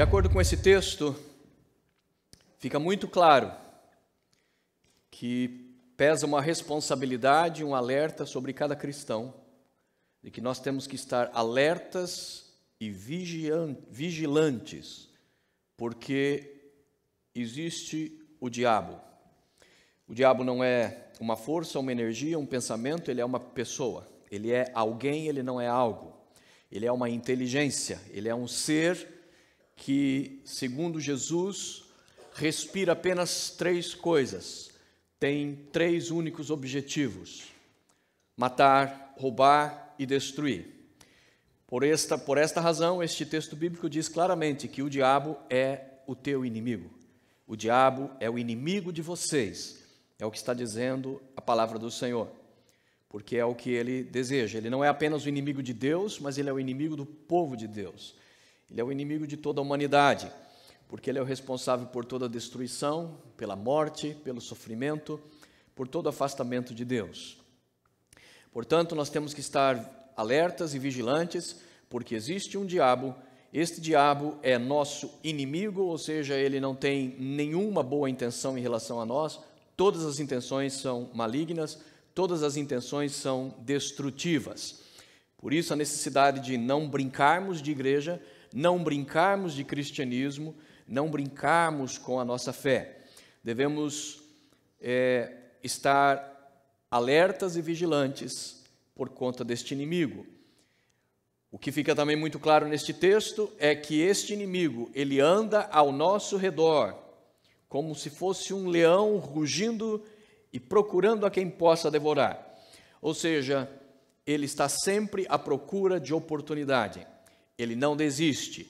De acordo com esse texto, fica muito claro que pesa uma responsabilidade, um alerta sobre cada cristão, de que nós temos que estar alertas e vigilantes, porque existe o diabo. O diabo não é uma força, uma energia, um pensamento, ele é uma pessoa. Ele é alguém, ele não é algo. Ele é uma inteligência, ele é um ser que, segundo Jesus, respira apenas três coisas, tem três únicos objetivos: matar, roubar e destruir. Por esta, por esta razão, este texto bíblico diz claramente que o diabo é o teu inimigo. O diabo é o inimigo de vocês, é o que está dizendo a palavra do Senhor, porque é o que ele deseja. Ele não é apenas o inimigo de Deus, mas ele é o inimigo do povo de Deus. Ele é o inimigo de toda a humanidade, porque ele é o responsável por toda a destruição, pela morte, pelo sofrimento, por todo afastamento de Deus. Portanto, nós temos que estar alertas e vigilantes, porque existe um diabo. Este diabo é nosso inimigo, ou seja, ele não tem nenhuma boa intenção em relação a nós. Todas as intenções são malignas, todas as intenções são destrutivas. Por isso, a necessidade de não brincarmos de igreja, não brincarmos de cristianismo, não brincarmos com a nossa fé. Devemos é, estar alertas e vigilantes por conta deste inimigo. O que fica também muito claro neste texto é que este inimigo, ele anda ao nosso redor, como se fosse um leão rugindo e procurando a quem possa devorar. Ou seja, ele está sempre à procura de oportunidade. Ele não desiste.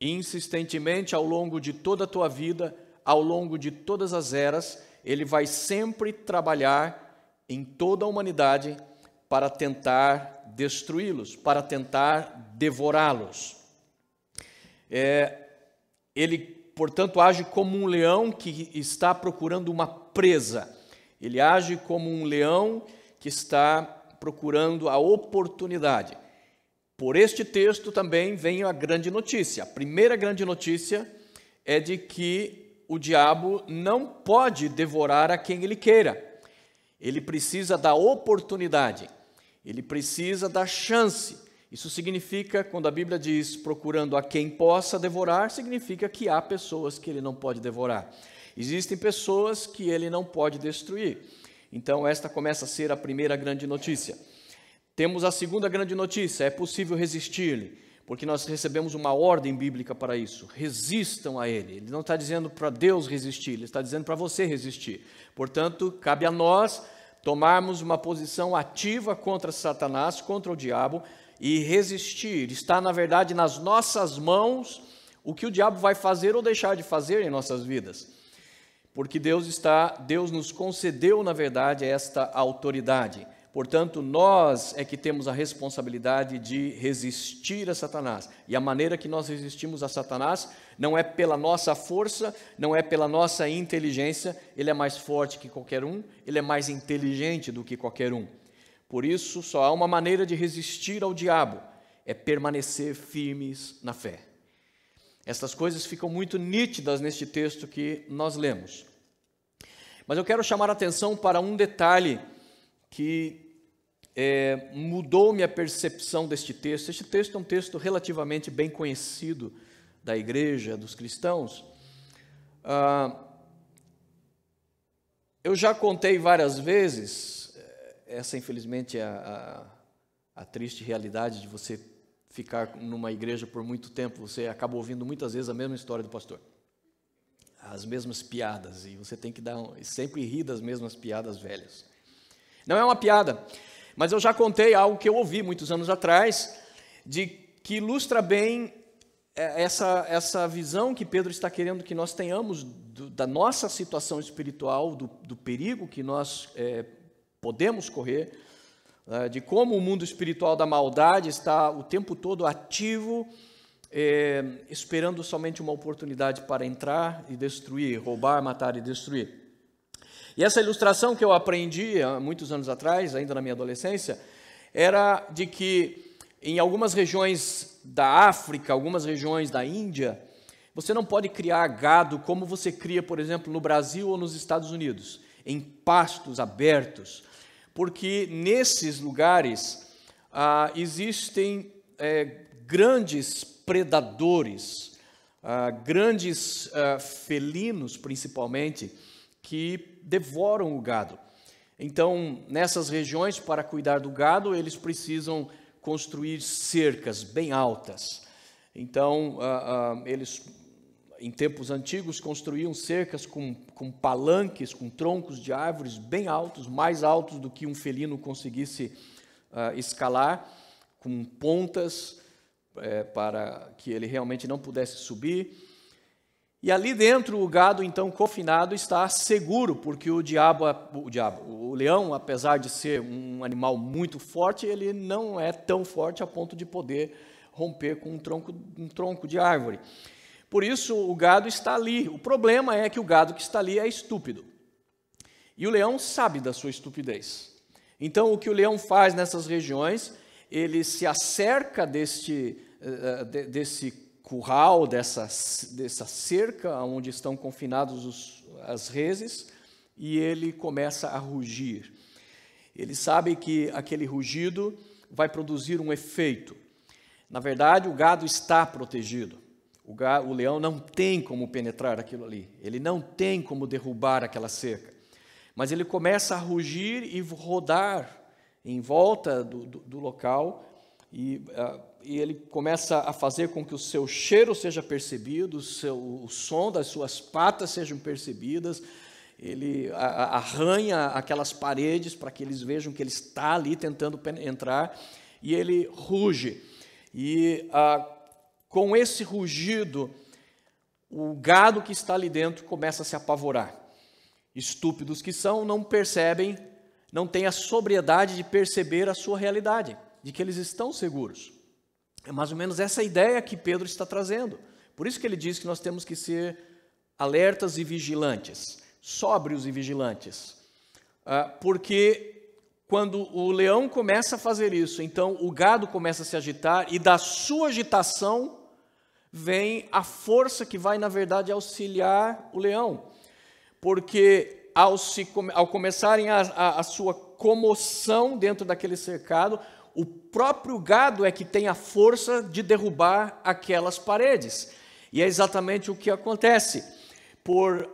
Insistentemente, ao longo de toda a tua vida, ao longo de todas as eras, ele vai sempre trabalhar em toda a humanidade para tentar destruí-los, para tentar devorá-los. É, ele, portanto, age como um leão que está procurando uma presa. Ele age como um leão que está procurando a oportunidade. Por este texto também vem a grande notícia. A primeira grande notícia é de que o diabo não pode devorar a quem ele queira. Ele precisa da oportunidade, ele precisa da chance. Isso significa, quando a Bíblia diz procurando a quem possa devorar, significa que há pessoas que ele não pode devorar. Existem pessoas que ele não pode destruir. Então, esta começa a ser a primeira grande notícia. Temos a segunda grande notícia: é possível resistir-lhe, porque nós recebemos uma ordem bíblica para isso. Resistam a ele. Ele não está dizendo para Deus resistir, ele está dizendo para você resistir. Portanto, cabe a nós tomarmos uma posição ativa contra Satanás, contra o diabo e resistir. Está, na verdade, nas nossas mãos o que o diabo vai fazer ou deixar de fazer em nossas vidas. Porque Deus está, Deus nos concedeu, na verdade, esta autoridade. Portanto, nós é que temos a responsabilidade de resistir a Satanás. E a maneira que nós resistimos a Satanás não é pela nossa força, não é pela nossa inteligência. Ele é mais forte que qualquer um, ele é mais inteligente do que qualquer um. Por isso, só há uma maneira de resistir ao diabo: é permanecer firmes na fé. Estas coisas ficam muito nítidas neste texto que nós lemos. Mas eu quero chamar a atenção para um detalhe que é, mudou minha percepção deste texto. Este texto é um texto relativamente bem conhecido da igreja, dos cristãos. Ah, eu já contei várias vezes, eh, essa infelizmente é a, a, a triste realidade de você ficar numa igreja por muito tempo, você acaba ouvindo muitas vezes a mesma história do pastor. As mesmas piadas, e você tem que dar sempre rir das mesmas piadas velhas. Não é uma piada, mas eu já contei algo que eu ouvi muitos anos atrás, de que ilustra bem é, essa, essa visão que Pedro está querendo que nós tenhamos do, da nossa situação espiritual, do, do perigo que nós é, podemos correr, é, de como o mundo espiritual da maldade está o tempo todo ativo, é, esperando somente uma oportunidade para entrar e destruir, roubar, matar e destruir. E essa ilustração que eu aprendi há muitos anos atrás, ainda na minha adolescência, era de que em algumas regiões da África, algumas regiões da Índia, você não pode criar gado como você cria, por exemplo, no Brasil ou nos Estados Unidos, em pastos abertos, porque nesses lugares ah, existem é, grandes predadores, ah, grandes ah, felinos, principalmente, que devoram o gado. Então, nessas regiões, para cuidar do gado, eles precisam construir cercas bem altas. Então, uh, uh, eles, em tempos antigos, construíam cercas com, com palanques, com troncos de árvores bem altos, mais altos do que um felino conseguisse uh, escalar, com pontas é, para que ele realmente não pudesse subir. E ali dentro o gado então confinado está seguro, porque o diabo, o diabo, o leão, apesar de ser um animal muito forte, ele não é tão forte a ponto de poder romper com um tronco, um tronco de árvore. Por isso o gado está ali. O problema é que o gado que está ali é estúpido. E o leão sabe da sua estupidez. Então o que o leão faz nessas regiões, ele se acerca deste eh, eh, desse curral, dessa, dessa cerca onde estão confinados os, as reses, e ele começa a rugir. Ele sabe que aquele rugido vai produzir um efeito. Na verdade, o gado está protegido. O, gado, o leão não tem como penetrar aquilo ali. Ele não tem como derrubar aquela cerca. Mas ele começa a rugir e rodar em volta do, do, do local e uh, e ele começa a fazer com que o seu cheiro seja percebido, o, seu, o som das suas patas sejam percebidas, ele arranha aquelas paredes para que eles vejam que ele está ali tentando entrar, e ele ruge. E ah, com esse rugido, o gado que está ali dentro começa a se apavorar. Estúpidos que são, não percebem, não têm a sobriedade de perceber a sua realidade, de que eles estão seguros. É mais ou menos essa ideia que Pedro está trazendo. Por isso que ele diz que nós temos que ser alertas e vigilantes, sóbrios e vigilantes. Ah, porque quando o leão começa a fazer isso, então o gado começa a se agitar e da sua agitação vem a força que vai, na verdade, auxiliar o leão. Porque ao, se, ao começarem a, a, a sua comoção dentro daquele cercado, o próprio gado é que tem a força de derrubar aquelas paredes. E é exatamente o que acontece. Por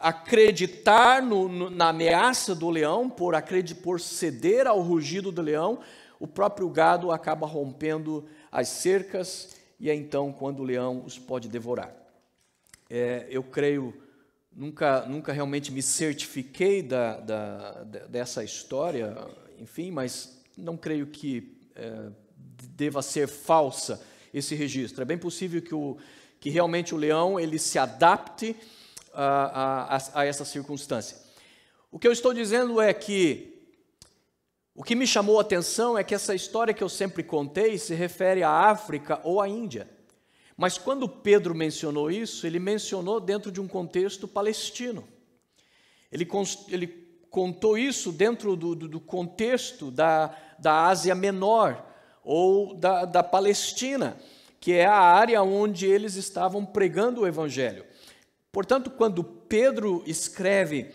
acreditar no, no, na ameaça do leão, por, por ceder ao rugido do leão, o próprio gado acaba rompendo as cercas e é então quando o leão os pode devorar. É, eu creio, nunca, nunca realmente me certifiquei da, da, dessa história, enfim, mas não creio que é, deva ser falsa esse registro. É bem possível que, o, que realmente o leão ele se adapte a, a, a essa circunstância. O que eu estou dizendo é que o que me chamou a atenção é que essa história que eu sempre contei se refere à África ou à Índia. Mas quando Pedro mencionou isso, ele mencionou dentro de um contexto palestino. Ele, ele contou isso dentro do, do, do contexto da, da Ásia Menor ou da, da Palestina, que é a área onde eles estavam pregando o Evangelho. Portanto, quando Pedro escreve,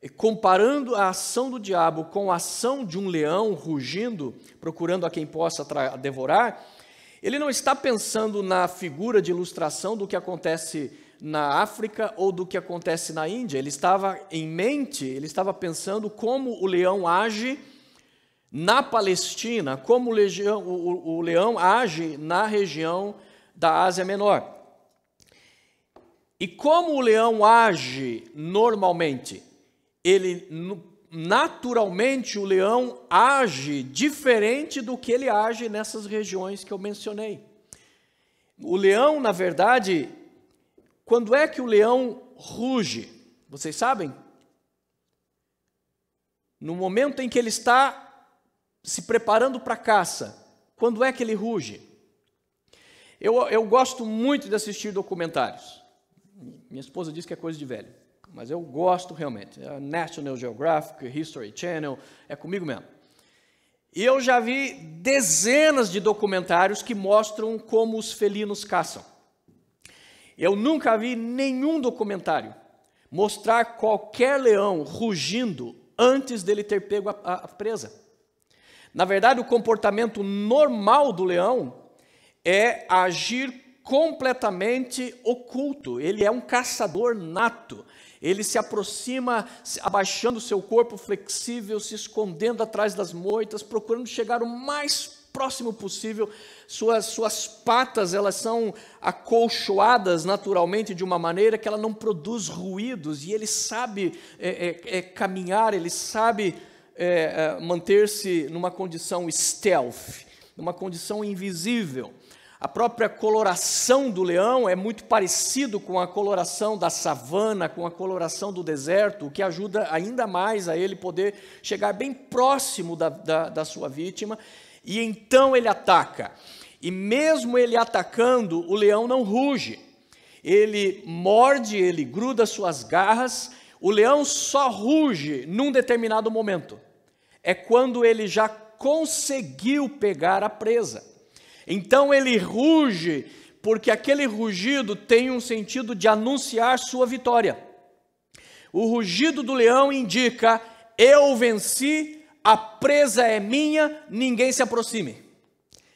eh, comparando a ação do diabo com a ação de um leão rugindo, procurando a quem possa devorar, ele não está pensando na figura de ilustração do que acontece na África ou do que acontece na Índia. Ele estava em mente, ele estava pensando como o leão age na Palestina, como o, legião, o, o leão age na região da Ásia Menor. E como o leão age normalmente? Ele naturalmente o leão age diferente do que ele age nessas regiões que eu mencionei. O leão, na verdade, quando é que o leão ruge? Vocês sabem? No momento em que ele está se preparando para a caça, quando é que ele ruge? Eu, eu gosto muito de assistir documentários. Minha esposa diz que é coisa de velho, mas eu gosto realmente. É National Geographic, History Channel, é comigo mesmo. E eu já vi dezenas de documentários que mostram como os felinos caçam. Eu nunca vi nenhum documentário mostrar qualquer leão rugindo antes dele ter pego a, a, presa. Na verdade, o comportamento normal do leão é agir completamente oculto. Ele é um caçador nato. Ele se aproxima, abaixando seu corpo flexível, se escondendo atrás das moitas, procurando chegar o mais próximo possível. Suas, suas patas elas são acolchoadas naturalmente de uma maneira que ela não produz ruídos e ele sabe é, é, é, caminhar, ele sabe é, é, manter-se numa condição stealth, numa condição invisível. A própria coloração do leão é muito parecido com a coloração da savana, com a coloração do deserto, o que ajuda ainda mais a ele poder chegar bem próximo da, da, da sua vítima e então ele ataca. E mesmo ele atacando, o leão não ruge. Ele morde, ele gruda suas garras. O leão só ruge num determinado momento. É quando ele já conseguiu pegar a presa. Então ele ruge, porque aquele rugido tem um sentido de anunciar sua vitória. O rugido do leão indica: eu venci a presa é minha, ninguém se aproxime.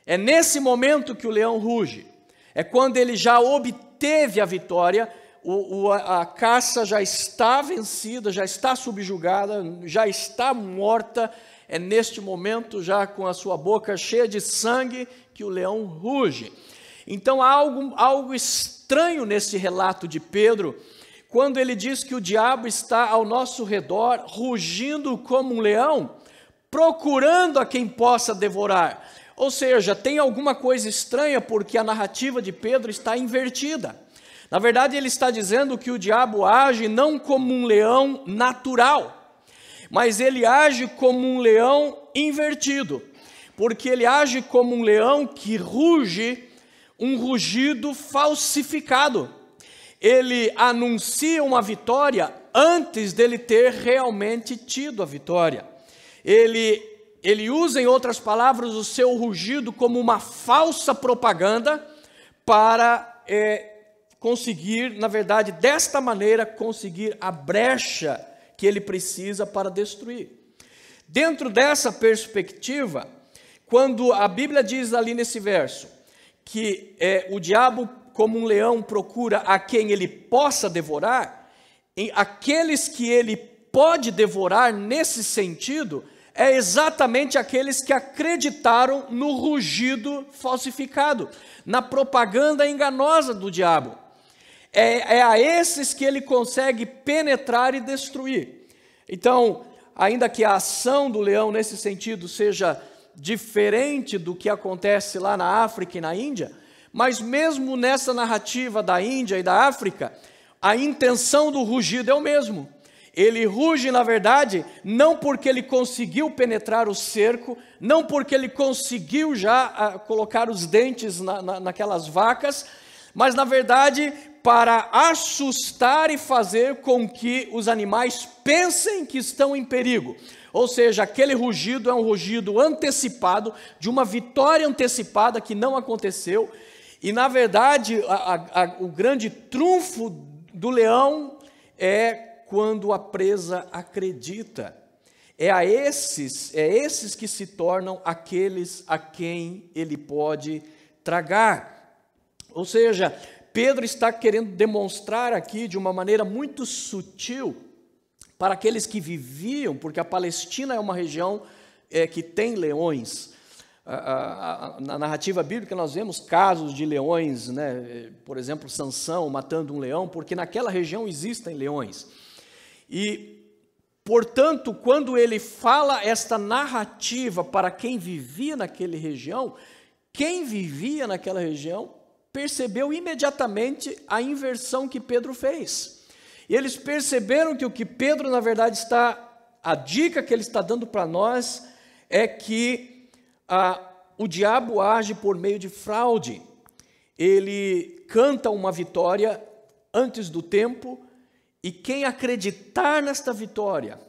É nesse momento que o leão ruge. É quando ele já obteve a vitória, o, o, a, caça já está vencida, já está subjugada, já está morta. É neste momento, já com a sua boca cheia de sangue, que o leão ruge. Então há algo, algo estranho nesse relato de Pedro, quando ele diz que o diabo está ao nosso redor, rugindo como um leão procurando a quem possa devorar. Ou seja, tem alguma coisa estranha porque a narrativa de Pedro está invertida. Na verdade, ele está dizendo que o diabo age não como um leão natural, mas ele age como um leão invertido, porque ele age como um leão que ruge um rugido falsificado. Ele anuncia uma vitória antes dele ter realmente tido a vitória ele, ele usa, em outras palavras, o seu rugido como uma falsa propaganda para é, conseguir, na verdade, desta maneira, conseguir a brecha que ele precisa para destruir. Dentro dessa perspectiva, quando a Bíblia diz ali nesse verso que é, o diabo, como um leão, procura a quem ele possa devorar, em aqueles que ele pode devorar nesse sentido, é exatamente aqueles que acreditaram no rugido falsificado, na propaganda enganosa do diabo. É, é, a esses que ele consegue penetrar e destruir. Então, ainda que a ação do leão nesse sentido seja diferente do que acontece lá na África e na Índia, mas mesmo nessa narrativa da Índia e da África, a intenção do rugido é o mesmo. Ele ruge, na verdade, não porque ele conseguiu penetrar o cerco, não porque ele conseguiu já ah, colocar os dentes na, na, naquelas vacas, mas na verdade para assustar e fazer com que os animais pensem que estão em perigo. Ou seja, aquele rugido é um rugido antecipado, de uma vitória antecipada que não aconteceu. E na verdade, a, a, a, o grande trunfo do leão é quando a presa acredita. É a esses, é esses que se tornam aqueles a quem ele pode tragar. Ou seja, Pedro está querendo demonstrar aqui de uma maneira muito sutil para aqueles que viviam, porque a Palestina é uma região é, que tem leões. Na narrativa bíblica nós vemos casos de leões, né? por exemplo, Sansão matando um leão, porque naquela região existem leões. E, portanto, quando ele fala esta narrativa para quem vivia naquela região, quem vivia naquela região percebeu imediatamente a inversão que Pedro fez. eles perceberam que o que Pedro, na verdade, está. A dica que ele está dando para nós é que ah, o diabo age por meio de fraude. Ele canta uma vitória antes do tempo, e quem acreditar nesta vitória,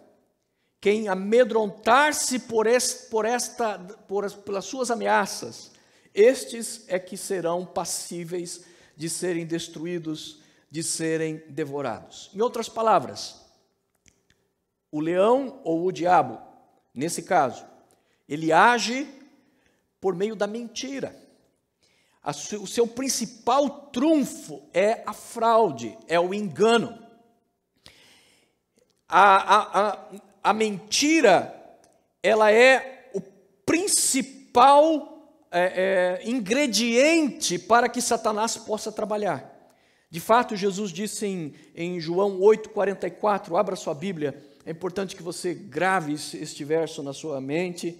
quem amedrontar-se por, por esta, por, pelas suas ameaças, estes é que serão passíveis de serem destruídos, de serem devorados. Em outras palavras, o leão ou o diabo, nesse caso, ele age por meio da mentira. O seu principal trunfo é a fraude, é o engano a, a, a, a mentira, ela é o principal é, é, ingrediente para que Satanás possa trabalhar. De fato, Jesus disse em, em João 8,44, abra sua Bíblia, é importante que você grave este verso na sua mente,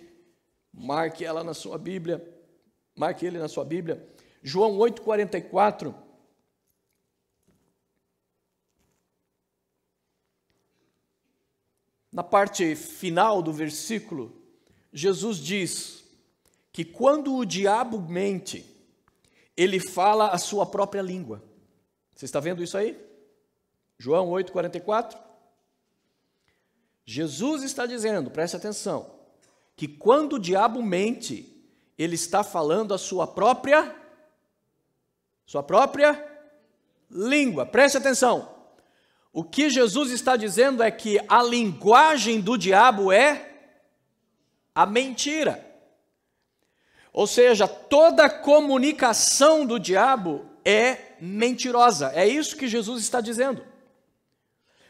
marque ela na sua Bíblia, marque ele na sua Bíblia. João 8,44 Na parte final do versículo, Jesus diz que quando o diabo mente, ele fala a sua própria língua. Você está vendo isso aí? João 8,44? Jesus está dizendo, preste atenção, que quando o diabo mente, ele está falando a sua própria, sua própria língua. Preste atenção. O que Jesus está dizendo é que a linguagem do diabo é a mentira. Ou seja, toda comunicação do diabo é mentirosa. É isso que Jesus está dizendo.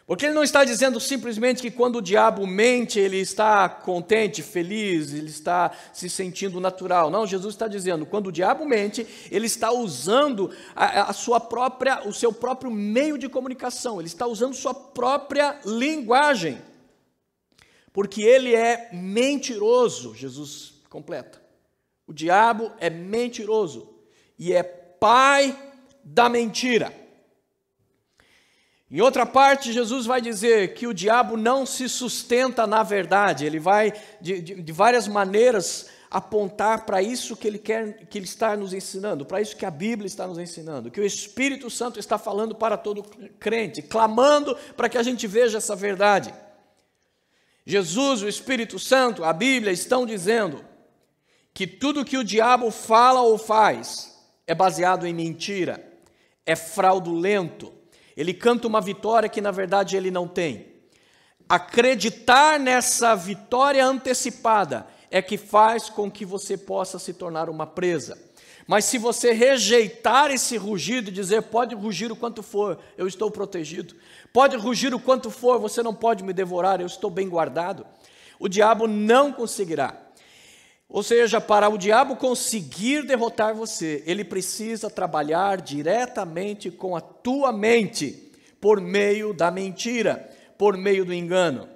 Porque ele não está dizendo simplesmente que quando o diabo mente, ele está contente, feliz, ele está se sentindo natural. Não, Jesus está dizendo, quando o diabo mente, ele está usando a, a sua própria, o seu próprio meio de comunicação, ele está usando sua própria linguagem. Porque ele é mentiroso, Jesus completa. O diabo é mentiroso e é pai da mentira. Em outra parte, Jesus vai dizer que o diabo não se sustenta na verdade, ele vai de, de, de várias maneiras apontar para isso que ele quer que ele está nos ensinando, para isso que a Bíblia está nos ensinando, que o Espírito Santo está falando para todo crente, clamando para que a gente veja essa verdade. Jesus, o Espírito Santo, a Bíblia estão dizendo que tudo que o diabo fala ou faz é baseado em mentira, é fraudulento, ele canta uma vitória que na verdade ele não tem. Acreditar nessa vitória antecipada é que faz com que você possa se tornar uma presa. Mas se você rejeitar esse rugido e dizer, pode rugir o quanto for, eu estou protegido. Pode rugir o quanto for, você não pode me devorar, eu estou bem guardado. O diabo não conseguirá. Ou seja, para o diabo conseguir derrotar você, ele precisa trabalhar diretamente com a tua mente, por meio da mentira, por meio do engano.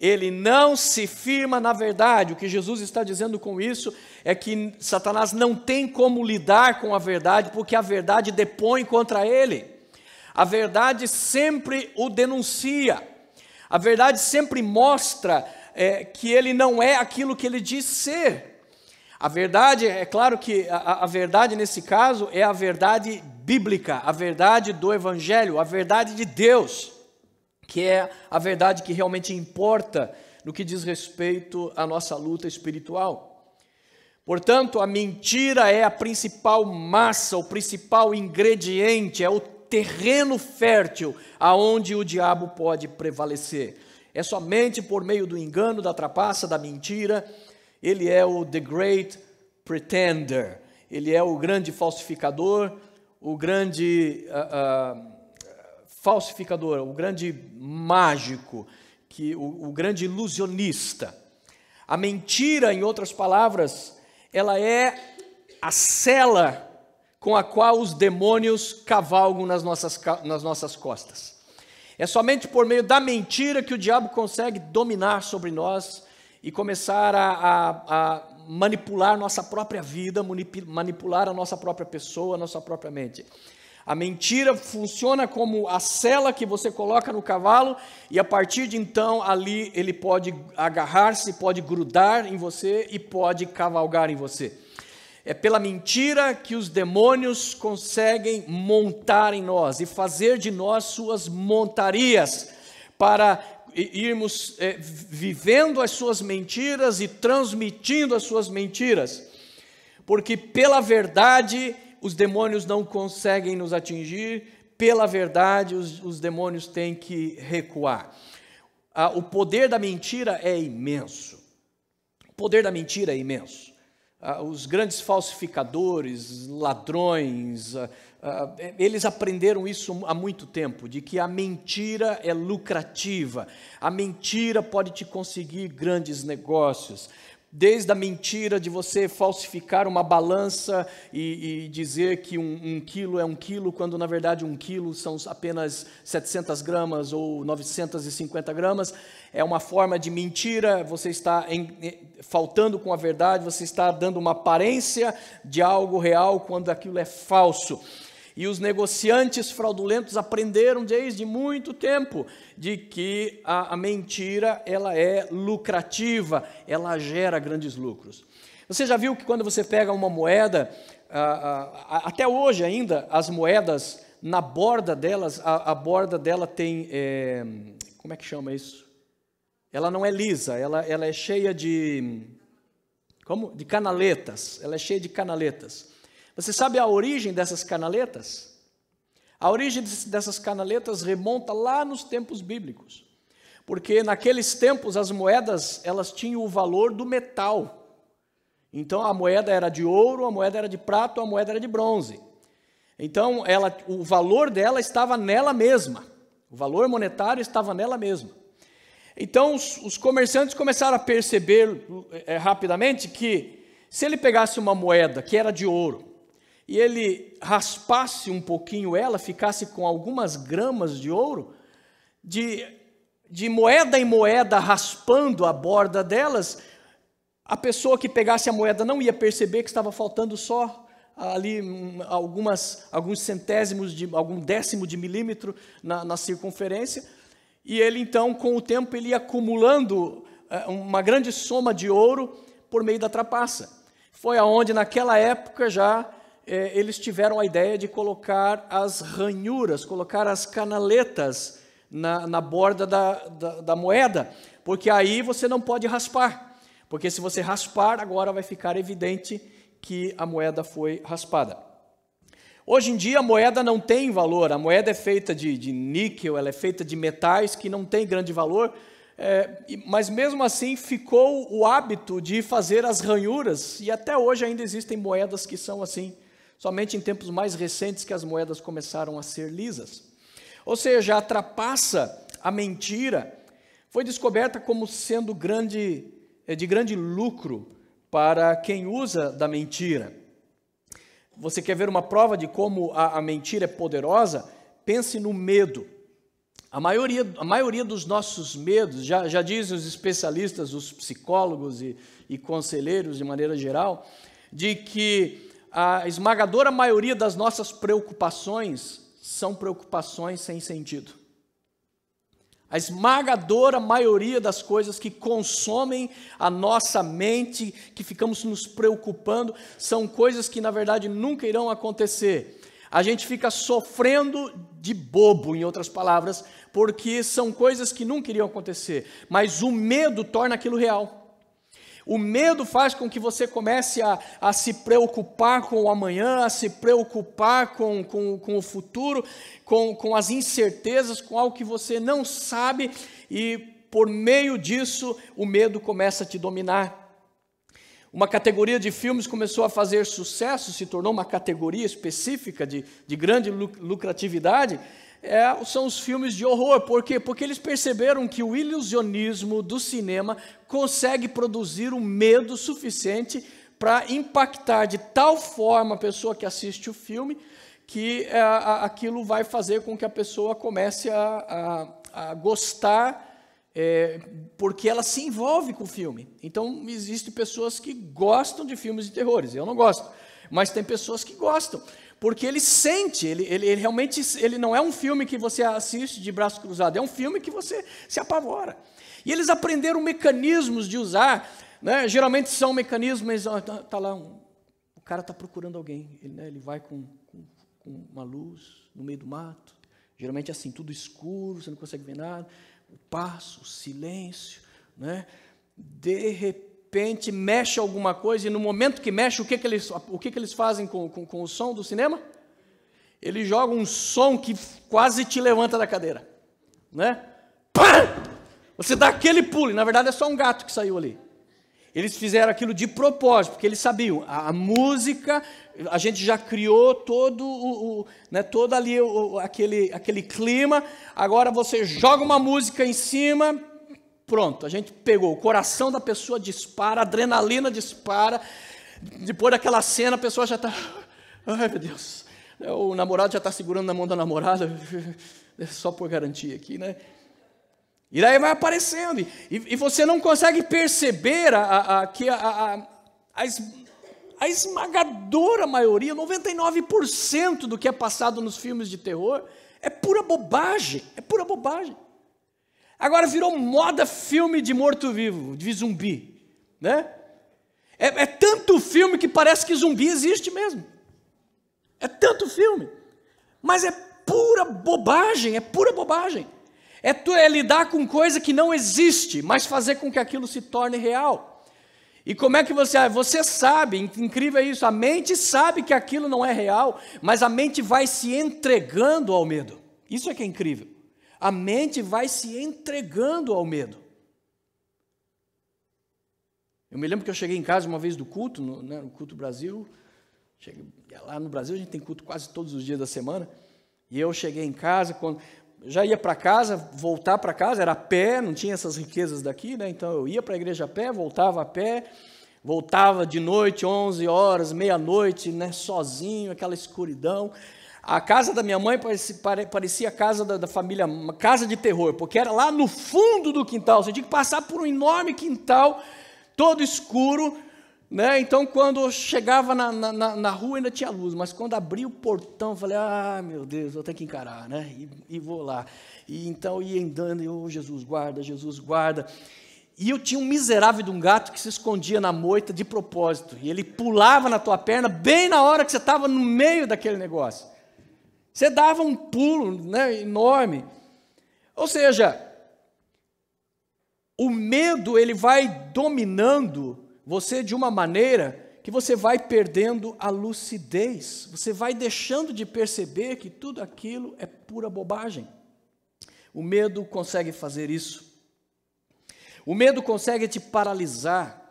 Ele não se firma na verdade. O que Jesus está dizendo com isso é que Satanás não tem como lidar com a verdade, porque a verdade depõe contra ele. A verdade sempre o denuncia. A verdade sempre mostra é, que ele não é aquilo que ele diz ser. A verdade, é claro que a, a, verdade nesse caso é a verdade bíblica, a verdade do Evangelho, a verdade de Deus, que é a verdade que realmente importa no que diz respeito à nossa luta espiritual. Portanto, a mentira é a principal massa, o principal ingrediente, é o terreno fértil aonde o diabo pode prevalecer. É somente por meio do engano, da trapaça, da mentira ele é o The Great Pretender, ele é o grande falsificador, o grande uh, uh, falsificador, o grande mágico, que o, o grande ilusionista. A mentira, em outras palavras, ela é a cela com a qual os demônios cavalgam nas nossas, nas nossas costas. É somente por meio da mentira que o diabo consegue dominar sobre nós e começar a, a, a manipular nossa própria vida, manipular a nossa própria pessoa, a nossa própria mente. A mentira funciona como a sela que você coloca no cavalo e a partir de então ali ele pode agarrar-se, pode grudar em você e pode cavalgar em você. É pela mentira que os demônios conseguem montar em nós e fazer de nós suas montarias para irmos é, vivendo as suas mentiras e transmitindo as suas mentiras, porque pela verdade os demônios não conseguem nos atingir, pela verdade os, os demônios têm que recuar. Ah, o poder da mentira é imenso. O poder da mentira é imenso. Ah, os grandes falsificadores, ladrões, ah, ah, eh, eles aprenderam isso há muito tempo, de que a mentira é lucrativa, a mentira pode te conseguir grandes negócios, desde a mentira de você falsificar uma balança e, e dizer que um, um, quilo é um quilo, quando na verdade um quilo são apenas 700 gramas ou 950 gramas, é uma forma de mentira, você está em, faltando com a verdade, você está dando uma aparência de algo real quando aquilo é falso. E os negociantes fraudulentos aprenderam desde muito tempo de que a, a mentira ela é lucrativa, ela gera grandes lucros. Você já viu que quando você pega uma moeda, a, a, até hoje ainda, as moedas, na borda delas, a, borda dela tem. É, como é que chama isso? Ela não é lisa, ela, ela é cheia de. Como? De canaletas. Ela é cheia de canaletas. Você sabe a origem dessas canaletas? A origem dessas canaletas remonta lá nos tempos bíblicos. Porque naqueles tempos as moedas, elas tinham o valor do metal. Então a moeda era de ouro, a moeda era de prata, a moeda era de bronze. Então ela, o valor dela estava nela mesma. O valor monetário estava nela mesma. Então os, os comerciantes começaram a perceber é, rapidamente que se ele pegasse uma moeda que era de ouro e ele raspasse um pouquinho ela, ficasse com algumas gramas de ouro, de, de moeda em moeda raspando a borda delas, a pessoa que pegasse a moeda não ia perceber que estava faltando só ali hum, algumas, alguns centésimos, de, algum décimo de milímetro na, na circunferência, e ele então, com o tempo, ele ia acumulando é, uma grande soma de ouro por meio da trapaça. Foi aonde naquela época já é, eles tiveram a ideia de colocar as ranhuras, colocar as canaletas na, na borda da, da, da moeda, porque aí você não pode raspar, porque se você raspar, agora vai ficar evidente que a moeda foi raspada. Hoje em dia a moeda não tem valor, a moeda é feita de, de níquel, ela é feita de metais que não tem grande valor, é, mas mesmo assim ficou o hábito de fazer as ranhuras, e até hoje ainda existem moedas que são assim somente em tempos mais recentes que as moedas começaram a ser lisas. Ou seja, a trapaça, a mentira, foi descoberta como sendo grande, eh, de grande lucro para quem usa da mentira. Você quer ver uma prova de como a, a mentira é poderosa? Pense no medo. A maioria, a maioria dos nossos medos, já, já dizem os especialistas, os psicólogos e, e conselheiros de maneira geral, de que a esmagadora maioria das nossas preocupações são preocupações sem sentido. A esmagadora maioria das coisas que consomem a nossa mente, que ficamos nos preocupando, são coisas que na verdade nunca irão acontecer. A gente fica sofrendo de bobo, em outras palavras, porque são coisas que nunca iriam acontecer, mas o medo torna aquilo real. O medo faz com que você comece a, a se preocupar com o amanhã, a se preocupar com, com, com o futuro, com, com as incertezas, com algo que você não sabe, e por meio disso o medo começa a te dominar. Uma categoria de filmes começou a fazer sucesso, se tornou uma categoria específica de, de grande lucratividade, é, são os filmes de horror. Por quê? Porque eles perceberam que o ilusionismo do cinema consegue produzir um medo suficiente para impactar de tal forma a pessoa que assiste o filme que é, aquilo vai fazer com que a pessoa comece a, a, a gostar. É, porque ela se envolve com o filme. Então, existem pessoas que gostam de filmes de terrores. Eu não gosto. Mas tem pessoas que gostam porque ele sente, ele, ele, ele, realmente, ele não é um filme que você assiste de braço cruzado, é um filme que você se apavora. E eles aprenderam mecanismos de usar, né? geralmente são mecanismos, tá, tá lá, um, o cara está procurando alguém, ele, né, ele vai com, com, com, uma luz no meio do mato, geralmente é assim, tudo escuro, você não consegue ver nada, o passo, o silêncio, né? de repente, repente mexe alguma coisa e no momento que mexe, o que, que, eles, o que, que eles fazem com, com, com o som do cinema? Ele joga um som que quase te levanta da cadeira, né? Você dá aquele pulo, e na verdade é só um gato que saiu ali. Eles fizeram aquilo de propósito, porque eles sabiam, a, a música, a gente já criou todo o, o né, todo ali o, aquele, aquele clima, agora você joga uma música em cima, Pronto, a gente pegou. O coração da pessoa dispara, a adrenalina dispara. Depois daquela cena, a pessoa já está. Ai, meu Deus. O namorado já está segurando na mão da namorada, é só por garantia aqui, né? E daí vai aparecendo. E, e você não consegue perceber a, a, a que a, a, es, a esmagadora maioria, 99% do que é passado nos filmes de terror, é pura bobagem. É pura bobagem. Agora virou moda filme de morto-vivo, de zumbi, né? É, é, tanto filme que parece que zumbi existe mesmo. É tanto filme. Mas é pura bobagem, é pura bobagem. É, tu, é lidar com coisa que não existe, mas fazer com que aquilo se torne real. E como é que você. Ah, você sabe, incrível é isso, a mente sabe que aquilo não é real, mas a mente vai se entregando ao medo. Isso é que é incrível a mente vai se entregando ao medo. Eu me lembro que eu cheguei em casa uma vez do culto, no, né, no culto Brasil. Cheguei, é, lá no Brasil a gente tem culto quase todos os dias da semana. E eu cheguei em casa, quando já ia para casa, voltar para casa, era a pé, não tinha essas riquezas daqui, né? Então eu ia para a igreja a pé, voltava a pé, voltava de noite, 11 horas, meia-noite, né, sozinho, aquela escuridão. A casa da minha mãe parecia a casa da, da, família, uma casa de terror, porque era lá no fundo do quintal. Você tinha que passar por um enorme quintal, todo escuro. Né? Então, quando chegava na, na, na rua, ainda tinha luz, mas quando abri o portão, falei: Ah, meu Deus, vou ter que encarar, né? E, e vou lá. E então ia andando, e oh, Jesus guarda, Jesus guarda. E eu tinha um miserável de um gato que se escondia na moita de propósito. E ele pulava na tua perna bem na hora que você estava no meio daquele negócio. Você dava um pulo né, enorme. Ou seja, o medo ele vai dominando você de uma maneira que você vai perdendo a lucidez, você vai deixando de perceber que tudo aquilo é pura bobagem. O medo consegue fazer isso. O medo consegue te paralisar.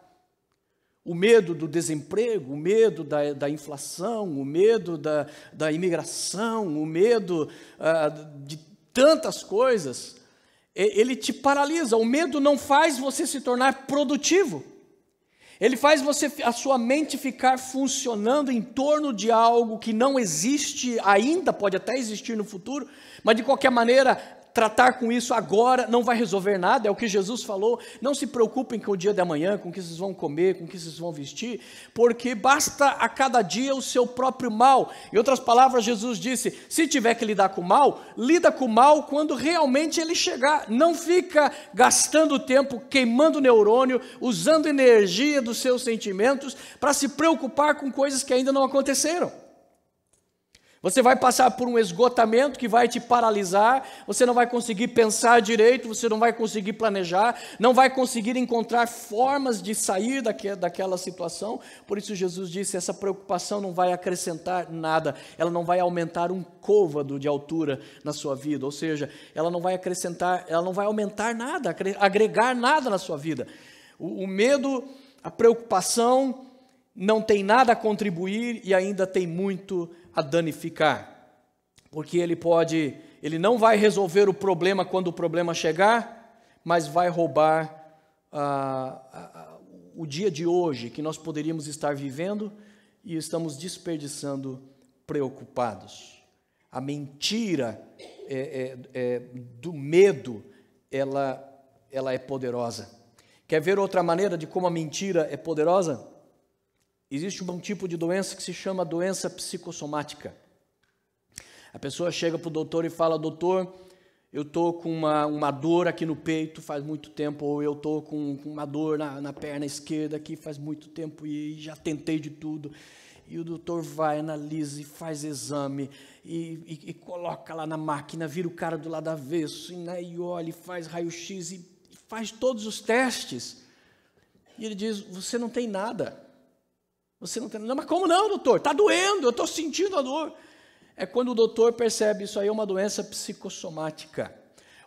O medo do desemprego, o medo da, da inflação, o medo da, da imigração, o medo ah, de tantas coisas, ele te paralisa. O medo não faz você se tornar produtivo. Ele faz você a sua mente ficar funcionando em torno de algo que não existe ainda, pode até existir no futuro, mas de qualquer maneira tratar com isso agora não vai resolver nada, é o que Jesus falou. Não se preocupem com o dia de amanhã, com o que vocês vão comer, com o que vocês vão vestir, porque basta a cada dia o seu próprio mal. Em outras palavras, Jesus disse: se tiver que lidar com o mal, lida com o mal quando realmente ele chegar. Não fica gastando tempo, queimando neurônio, usando energia dos seus sentimentos para se preocupar com coisas que ainda não aconteceram. Você vai passar por um esgotamento que vai te paralisar, você não vai conseguir pensar direito, você não vai conseguir planejar, não vai conseguir encontrar formas de sair daque, daquela situação. Por isso, Jesus disse: essa preocupação não vai acrescentar nada, ela não vai aumentar um côvado de altura na sua vida, ou seja, ela não vai acrescentar, ela não vai aumentar nada, agregar nada na sua vida. o, o medo, a preocupação não tem nada a contribuir e ainda tem muito a danificar. Porque ele pode, ele não vai resolver o problema quando o problema chegar, mas vai roubar ah, ah, ah, o dia de hoje que nós poderíamos estar vivendo e estamos desperdiçando preocupados. A mentira é, é, é, do medo, ela, ela é poderosa. Quer ver outra maneira de como a mentira é poderosa? Existe um tipo de doença que se chama doença psicossomática. A pessoa chega para o doutor e fala: Doutor, eu estou com uma, uma dor aqui no peito faz muito tempo, ou eu estou com, com, uma dor na, na perna esquerda aqui faz muito tempo e já tentei de tudo. E o doutor vai, analisa e faz exame, e, e, e, coloca lá na máquina, vira o cara do lado avesso, e, né, e olha, e faz raio-x, e, e faz todos os testes. E ele diz: Você não tem nada. Você não tem. Não, mas como não, doutor? Está doendo, eu estou sentindo a dor. É quando o doutor percebe isso aí é uma doença psicossomática.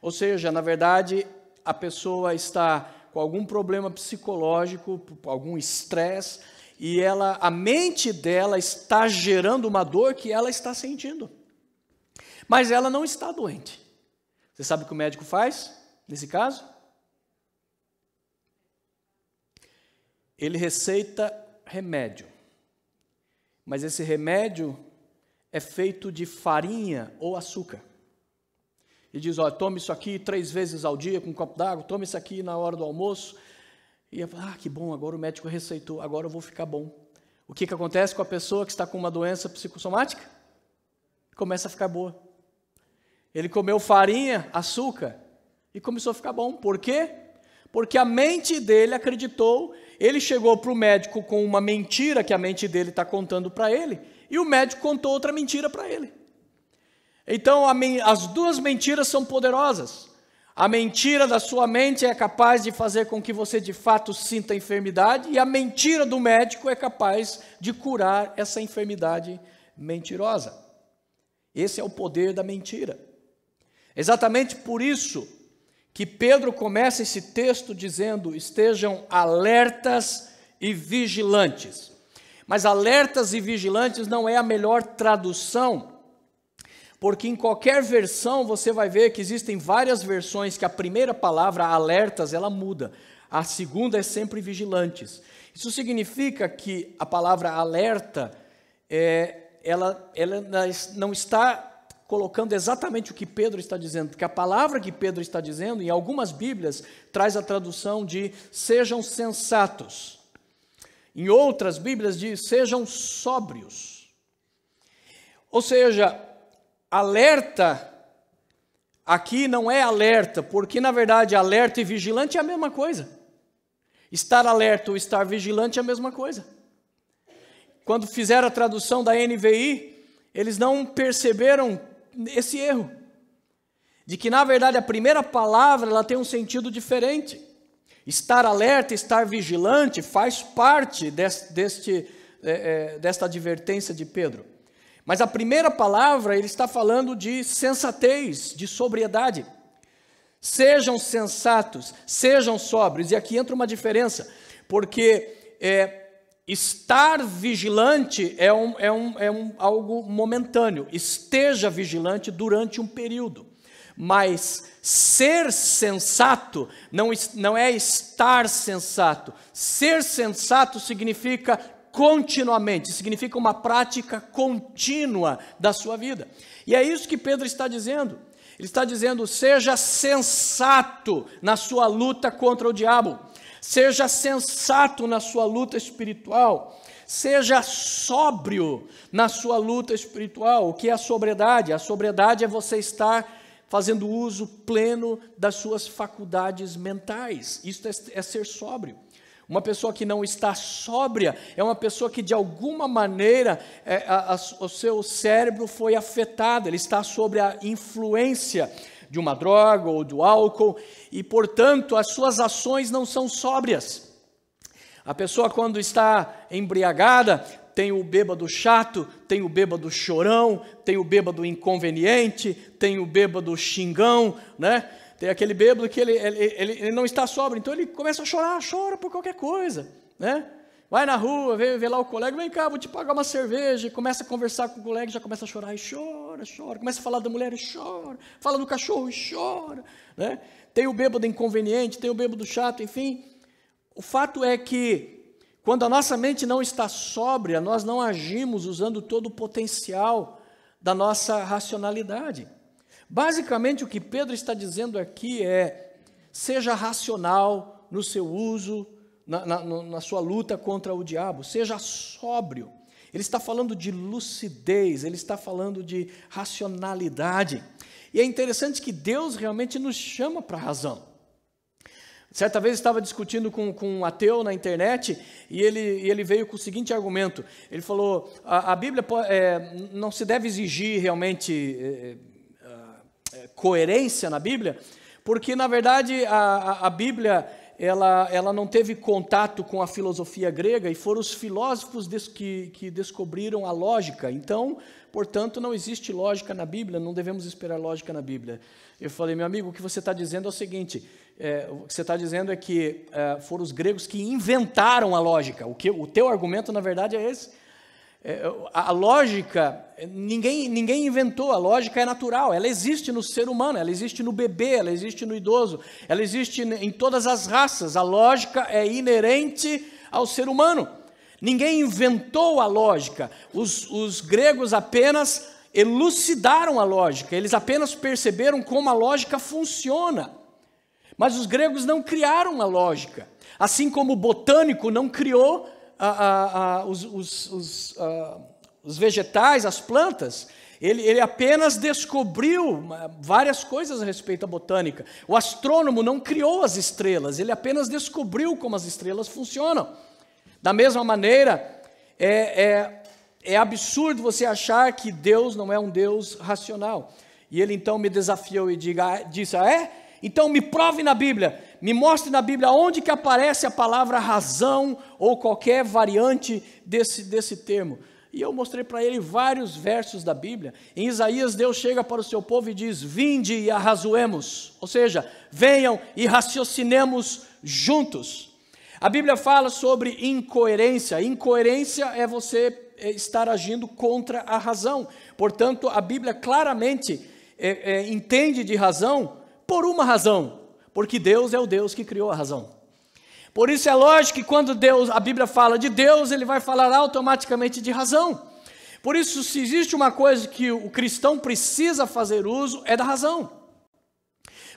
Ou seja, na verdade, a pessoa está com algum problema psicológico, algum estresse, e ela, a mente dela está gerando uma dor que ela está sentindo. Mas ela não está doente. Você sabe o que o médico faz nesse caso? Ele receita remédio. Mas esse remédio é feito de farinha ou açúcar. E diz: olha, tome isso aqui três vezes ao dia com um copo d'água, tome isso aqui na hora do almoço. E ah, que bom, agora o médico receitou, agora eu vou ficar bom. O que, que acontece com a pessoa que está com uma doença psicossomática? Começa a ficar boa. Ele comeu farinha, açúcar e começou a ficar bom. Por quê? Porque a mente dele acreditou ele chegou para o médico com uma mentira que a mente dele está contando para ele, e o médico contou outra mentira para ele. Então, as duas mentiras são poderosas. A mentira da sua mente é capaz de fazer com que você de fato sinta enfermidade, e a mentira do médico é capaz de curar essa enfermidade mentirosa. Esse é o poder da mentira. Exatamente por isso, que Pedro começa esse texto dizendo: estejam alertas e vigilantes. Mas alertas e vigilantes não é a melhor tradução, porque em qualquer versão você vai ver que existem várias versões que a primeira palavra, alertas, ela muda. A segunda é sempre vigilantes. Isso significa que a palavra alerta, é, ela, ela não está colocando exatamente o que Pedro está dizendo, porque a palavra que Pedro está dizendo, em algumas Bíblias, traz a tradução de sejam sensatos. Em outras Bíblias diz sejam sóbrios. Ou seja, alerta aqui não é alerta, porque na verdade alerta e vigilante é a mesma coisa. Estar alerta ou estar vigilante é a mesma coisa. Quando fizeram a tradução da NVI, eles não perceberam esse erro. De que, na verdade, a primeira palavra ela tem um sentido diferente. Estar alerta, estar vigilante, faz parte deste, deste é, é, desta advertência de Pedro. Mas a primeira palavra, ele está falando de sensatez, de sobriedade. Sejam sensatos, sejam sóbrios. E aqui entra uma diferença, porque é, estar vigilante é, um, é, um, é um, algo momentâneo. Esteja vigilante durante um período. Mas ser sensato não, não é estar sensato. Ser sensato significa continuamente, significa uma prática contínua da sua vida. E é isso que Pedro está dizendo. Ele está dizendo: seja sensato na sua luta contra o diabo seja sensato na sua luta espiritual, seja sóbrio na sua luta espiritual. O que é a sobriedade? A sobriedade é você estar fazendo uso pleno das suas faculdades mentais. Isso é, é ser sóbrio. Uma pessoa que não está sóbria é uma pessoa que, de alguma maneira, é, a, a, o seu cérebro foi afetado, ele está sob a influência de uma droga ou do álcool, e portanto as suas ações não são sóbrias. A pessoa, quando está embriagada, tem o bêbado chato, tem o bêbado chorão, tem o bêbado inconveniente, tem o bêbado xingão, né? Tem aquele bêbado que ele, ele, ele, ele não está sóbrio, então ele começa a chorar, chora por qualquer coisa, né? Vai na rua, vem lá o colega, vem cá, vou te pagar uma cerveja. E começa a conversar com o colega, já começa a chorar, e chora, chora. Começa a falar da mulher, e chora. Fala do cachorro, e chora. Né? Tem o bêbado inconveniente, tem o bêbado chato, enfim. O fato é que, quando a nossa mente não está sóbria, nós não agimos usando todo o potencial da nossa racionalidade. Basicamente, o que Pedro está dizendo aqui é: seja racional no seu uso na, na, na sua luta contra o diabo, seja sóbrio. Ele está falando de lucidez, ele está falando de racionalidade. E é interessante que Deus realmente nos chama para a razão. Certa vez estava discutindo com, com um ateu na internet e ele, ele veio com o seguinte argumento. Ele falou: a, a Bíblia é, não se deve exigir realmente é, é, é, coerência na Bíblia, porque na verdade a, a, a Bíblia ela, ela não teve contato com a filosofia grega e foram os filósofos des, que, que descobriram a lógica. Então, portanto, não existe lógica na Bíblia, não devemos esperar lógica na Bíblia. Eu falei, meu amigo, o que você está dizendo é o seguinte: é, o que você está dizendo é que é, foram os gregos que inventaram a lógica. O, que, o teu argumento, na verdade, é esse. É, a lógica, ninguém, ninguém inventou, a lógica é natural, ela existe no ser humano, ela existe no bebê, ela existe no idoso, ela existe em todas as raças, a lógica é inerente ao ser humano. Ninguém inventou a lógica, os, os gregos apenas elucidaram a lógica, eles apenas perceberam como a lógica funciona. Mas os gregos não criaram a lógica, assim como o botânico não criou a, a, os, os, os, ah, os vegetais, as plantas, ele, ele, apenas descobriu ah, várias coisas a respeito da botânica. O astrônomo não criou as estrelas, ele apenas descobriu como as estrelas funcionam. Da mesma maneira, é, é, é absurdo você achar que Deus não é um Deus racional. E ele então me desafiou e diga, ah, disse: Ah, é? Então me prove na Bíblia me mostre na Bíblia onde que aparece a palavra razão ou qualquer variante desse, desse termo. E eu mostrei para ele vários versos da Bíblia. Em Isaías, Deus chega para o seu povo e diz: Vinde e arrazoemos, ou seja, venham e raciocinemos juntos. A Bíblia fala sobre incoerência. Incoerência é você é, estar agindo contra a razão. Portanto, a Bíblia claramente é, é, entende de razão por uma razão, porque Deus é o Deus que criou a razão. Por isso é lógico que quando Deus, a Bíblia fala de Deus, ele vai falar automaticamente de razão. Por isso, se existe uma coisa que o cristão precisa fazer uso, é da razão.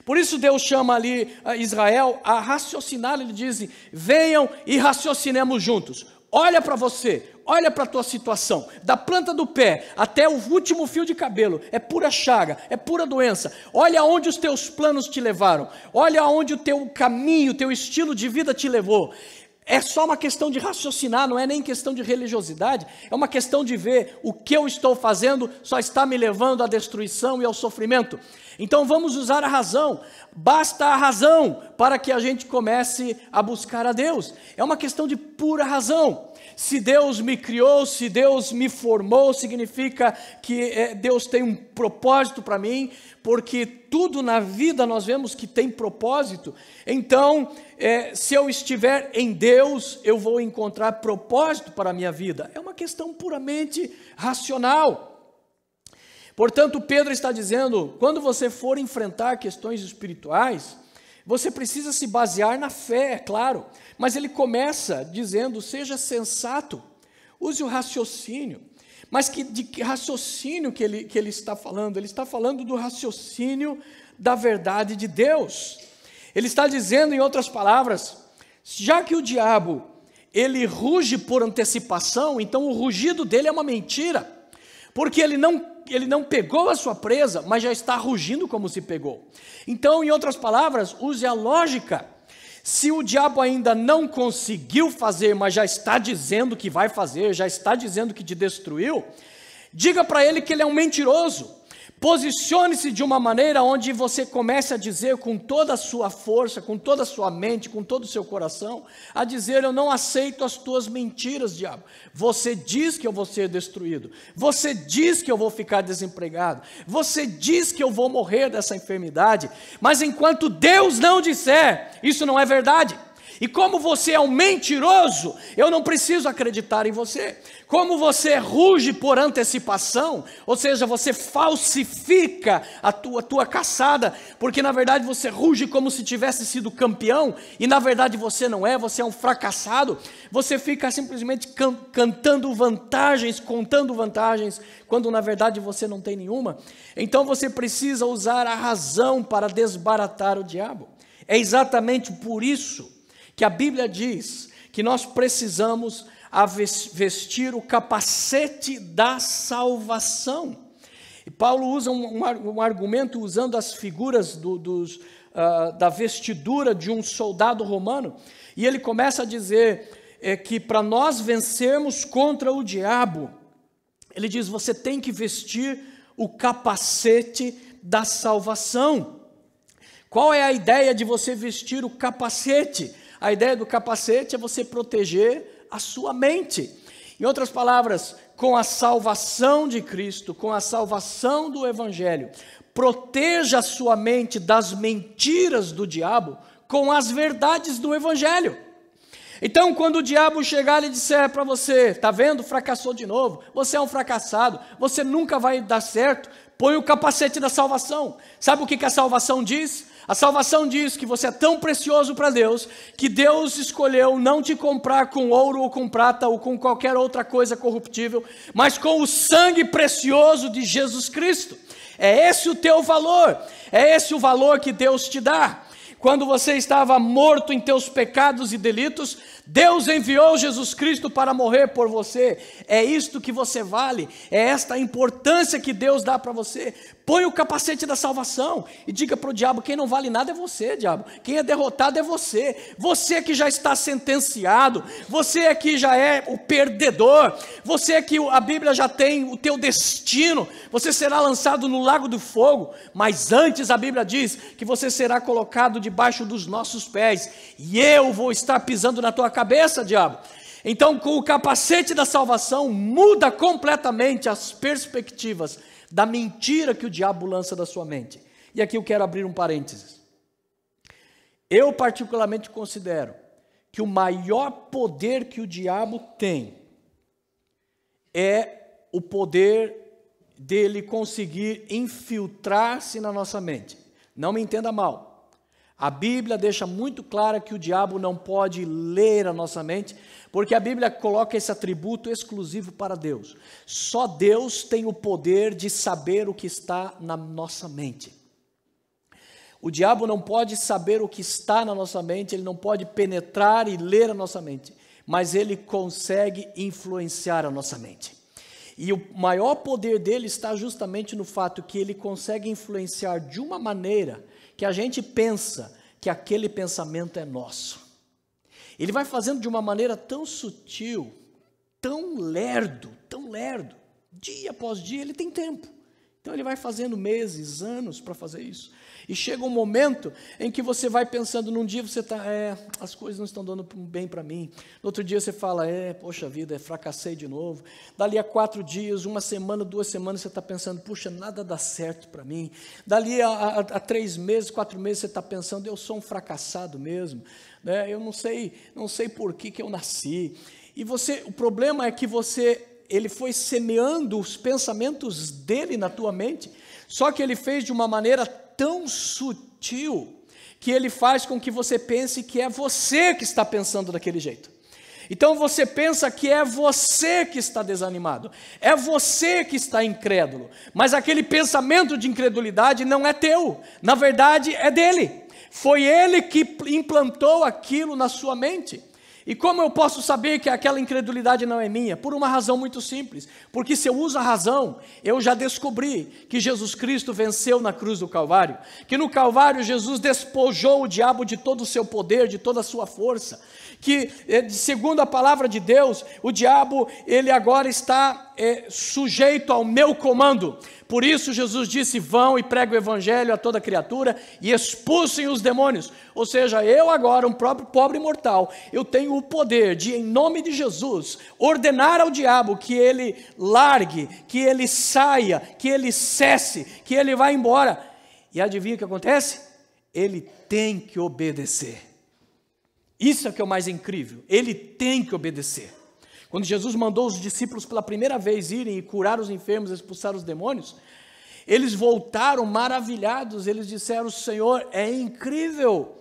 Por isso Deus chama ali a ah, Israel a raciocinar, ele diz: venham e raciocinemos juntos. Olha para você, olha para a tua situação, da planta do pé até o último fio de cabelo, é pura chaga, é pura doença. Olha aonde os teus planos te levaram, olha aonde o teu caminho, o teu estilo de vida te levou. É só uma questão de raciocinar, não é nem questão de religiosidade, é uma questão de ver o que eu estou fazendo só está me levando à destruição e ao sofrimento. Então vamos usar a razão, basta a razão para que a gente comece a buscar a Deus. É uma questão de pura razão se Deus me criou, se Deus me formou, significa que é, Deus tem um propósito para mim, porque tudo na vida nós vemos que tem propósito. Então, é, se eu estiver em Deus, eu vou encontrar propósito para a minha vida. É uma questão puramente racional. Portanto, Pedro está dizendo: quando você for enfrentar questões espirituais, você precisa se basear na fé, é claro, mas ele começa dizendo: seja sensato, use o raciocínio. Mas que, de que raciocínio que ele, que ele está falando? Ele está falando do raciocínio da verdade de Deus. Ele está dizendo, em outras palavras, já que o diabo ele ruge por antecipação, então o rugido dele é uma mentira, porque ele não ele não pegou a sua presa, mas já está rugindo como se pegou. Então, em outras palavras, use a lógica. Se o diabo ainda não conseguiu fazer, mas já está dizendo que vai fazer, já está dizendo que te destruiu, diga para ele que ele é um mentiroso. Posicione-se de uma maneira onde você comece a dizer com toda a sua força, com toda a sua mente, com todo o seu coração, a dizer: Eu não aceito as tuas mentiras, diabo. Você diz que eu vou ser destruído. Você diz que eu vou ficar desempregado. Você diz que eu vou morrer dessa enfermidade. Mas enquanto Deus não disser, isso não é verdade. E como você é um mentiroso, eu não preciso acreditar em você. Como você ruge por antecipação, ou seja, você falsifica a tua, tua caçada, porque na verdade você ruge como se tivesse sido campeão, e na verdade você não é, você é um fracassado. Você fica simplesmente can, cantando vantagens, contando vantagens, quando na verdade você não tem nenhuma. Então você precisa usar a razão para desbaratar o diabo. É exatamente por isso que a Bíblia diz que nós precisamos vestir o capacete da salvação. E Paulo usa um, um argumento usando as figuras do, dos, uh, da vestidura de um soldado romano, e ele começa a dizer é, que para nós vencermos contra o diabo, ele diz: você tem que vestir o capacete da salvação. Qual é a ideia de você vestir o capacete? A ideia do capacete é você proteger a sua mente. Em outras palavras, com a salvação de Cristo, com a salvação do Evangelho, proteja a sua mente das mentiras do diabo com as verdades do Evangelho. Então, quando o diabo chegar e disser para você, tá vendo, fracassou de novo, você é um fracassado, você nunca vai dar certo, põe o capacete da salvação. Sabe o que, que a salvação diz? A salvação diz que você é tão precioso para Deus que Deus escolheu não te comprar com ouro ou com prata ou com qualquer outra coisa corruptível, mas com o sangue precioso de Jesus Cristo. É esse o teu valor, é esse o valor que Deus te dá. Quando você estava morto em teus pecados e delitos, Deus enviou Jesus Cristo para morrer por você. É isto que você vale, é esta importância que Deus dá para você. Põe o capacete da salvação e diga para o diabo: quem não vale nada é você, diabo. Quem é derrotado é você. Você é que já está sentenciado, você é que já é o perdedor, você é que a Bíblia já tem o teu destino. Você será lançado no lago do fogo, mas antes a Bíblia diz que você será colocado debaixo dos nossos pés e eu vou estar pisando na tua cabeça, diabo. Então, com o capacete da salvação, muda completamente as perspectivas da mentira que o diabo lança da sua mente. E aqui eu quero abrir um parênteses. Eu, particularmente, considero que o maior poder que o diabo tem é o poder dele conseguir infiltrar-se na nossa mente. Não me entenda mal. A Bíblia deixa muito clara que o diabo não pode ler a nossa mente, porque a Bíblia coloca esse atributo exclusivo para Deus. Só Deus tem o poder de saber o que está na nossa mente. O diabo não pode saber o que está na nossa mente, ele não pode penetrar e ler a nossa mente, mas ele consegue influenciar a nossa mente. E o maior poder dele está justamente no fato que ele consegue influenciar de uma maneira que a gente pensa que aquele pensamento é nosso. Ele vai fazendo de uma maneira tão sutil, tão lerdo, tão lerdo. Dia após dia ele tem tempo. Então ele vai fazendo meses, anos para fazer isso. E chega um momento em que você vai pensando, num dia você está, é, as coisas não estão dando bem para mim. No outro dia você fala, é, poxa vida, é, fracassei de novo. Dali a quatro dias, uma semana, duas semanas, você está pensando, puxa, nada dá certo para mim. Dali a, a, a, três meses, quatro meses, você está pensando, eu sou um fracassado mesmo. Né? Eu não sei, não sei por que, que eu nasci. E você, o problema é que você ele foi semeando os pensamentos dele na tua mente, só que ele fez de uma maneira tão sutil que ele faz com que você pense que é você que está pensando daquele jeito. Então você pensa que é você que está desanimado, é você que está incrédulo, mas aquele pensamento de incredulidade não é teu, na verdade é dele. Foi ele que implantou aquilo na sua mente. E como eu posso saber que aquela incredulidade não é minha? Por uma razão muito simples. Porque se eu uso a razão, eu já descobri que Jesus Cristo venceu na cruz do Calvário. Que no Calvário Jesus despojou o diabo de todo o seu poder, de toda a sua força que, eh, segundo a palavra de Deus, o diabo, ele agora está é, sujeito ao meu comando. Por isso, Jesus disse: Vão e pregue o evangelho a toda criatura e expulsem os demônios. Ou seja, eu agora, um próprio pobre mortal, eu tenho o poder de, em nome de Jesus, ordenar ao diabo que ele largue, que ele saia, que ele cesse, que ele vá embora. E adivinha o que acontece? Ele tem que obedecer. Isso é que é o mais incrível. Ele tem que obedecer. Quando Jesus mandou os discípulos pela primeira vez irem e curar os enfermos, expulsar os demônios, eles voltaram maravilhados. Eles disseram: Senhor, é incrível.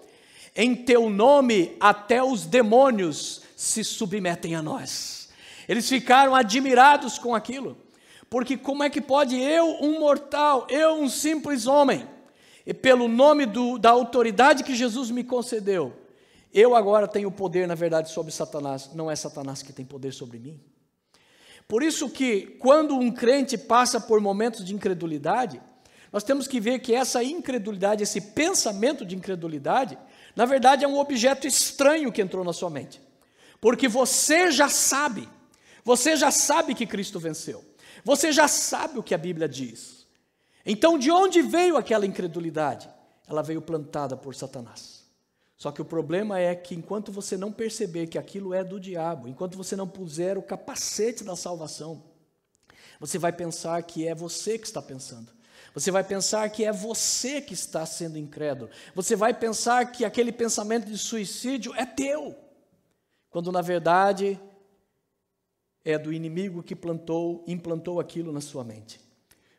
Em teu nome, até os demônios se submetem a nós. Eles ficaram admirados com aquilo. Porque como é que pode eu, um mortal, eu, um simples homem, e pelo nome do, da autoridade que Jesus me concedeu, eu agora tenho poder, na verdade, sobre Satanás. Não é Satanás que tem poder sobre mim. Por isso que quando um crente passa por momentos de incredulidade, nós temos que ver que essa incredulidade, esse pensamento de incredulidade, na verdade é um objeto estranho que entrou na sua mente. Porque você já sabe, você já sabe que Cristo venceu. Você já sabe o que a Bíblia diz. Então, de onde veio aquela incredulidade? Ela veio plantada por Satanás. Só que o problema é que enquanto você não perceber que aquilo é do diabo, enquanto você não puser o capacete da salvação, você vai pensar que é você que está pensando. Você vai pensar que é você que está sendo incrédulo. Você vai pensar que aquele pensamento de suicídio é teu, quando na verdade é do inimigo que plantou, implantou aquilo na sua mente.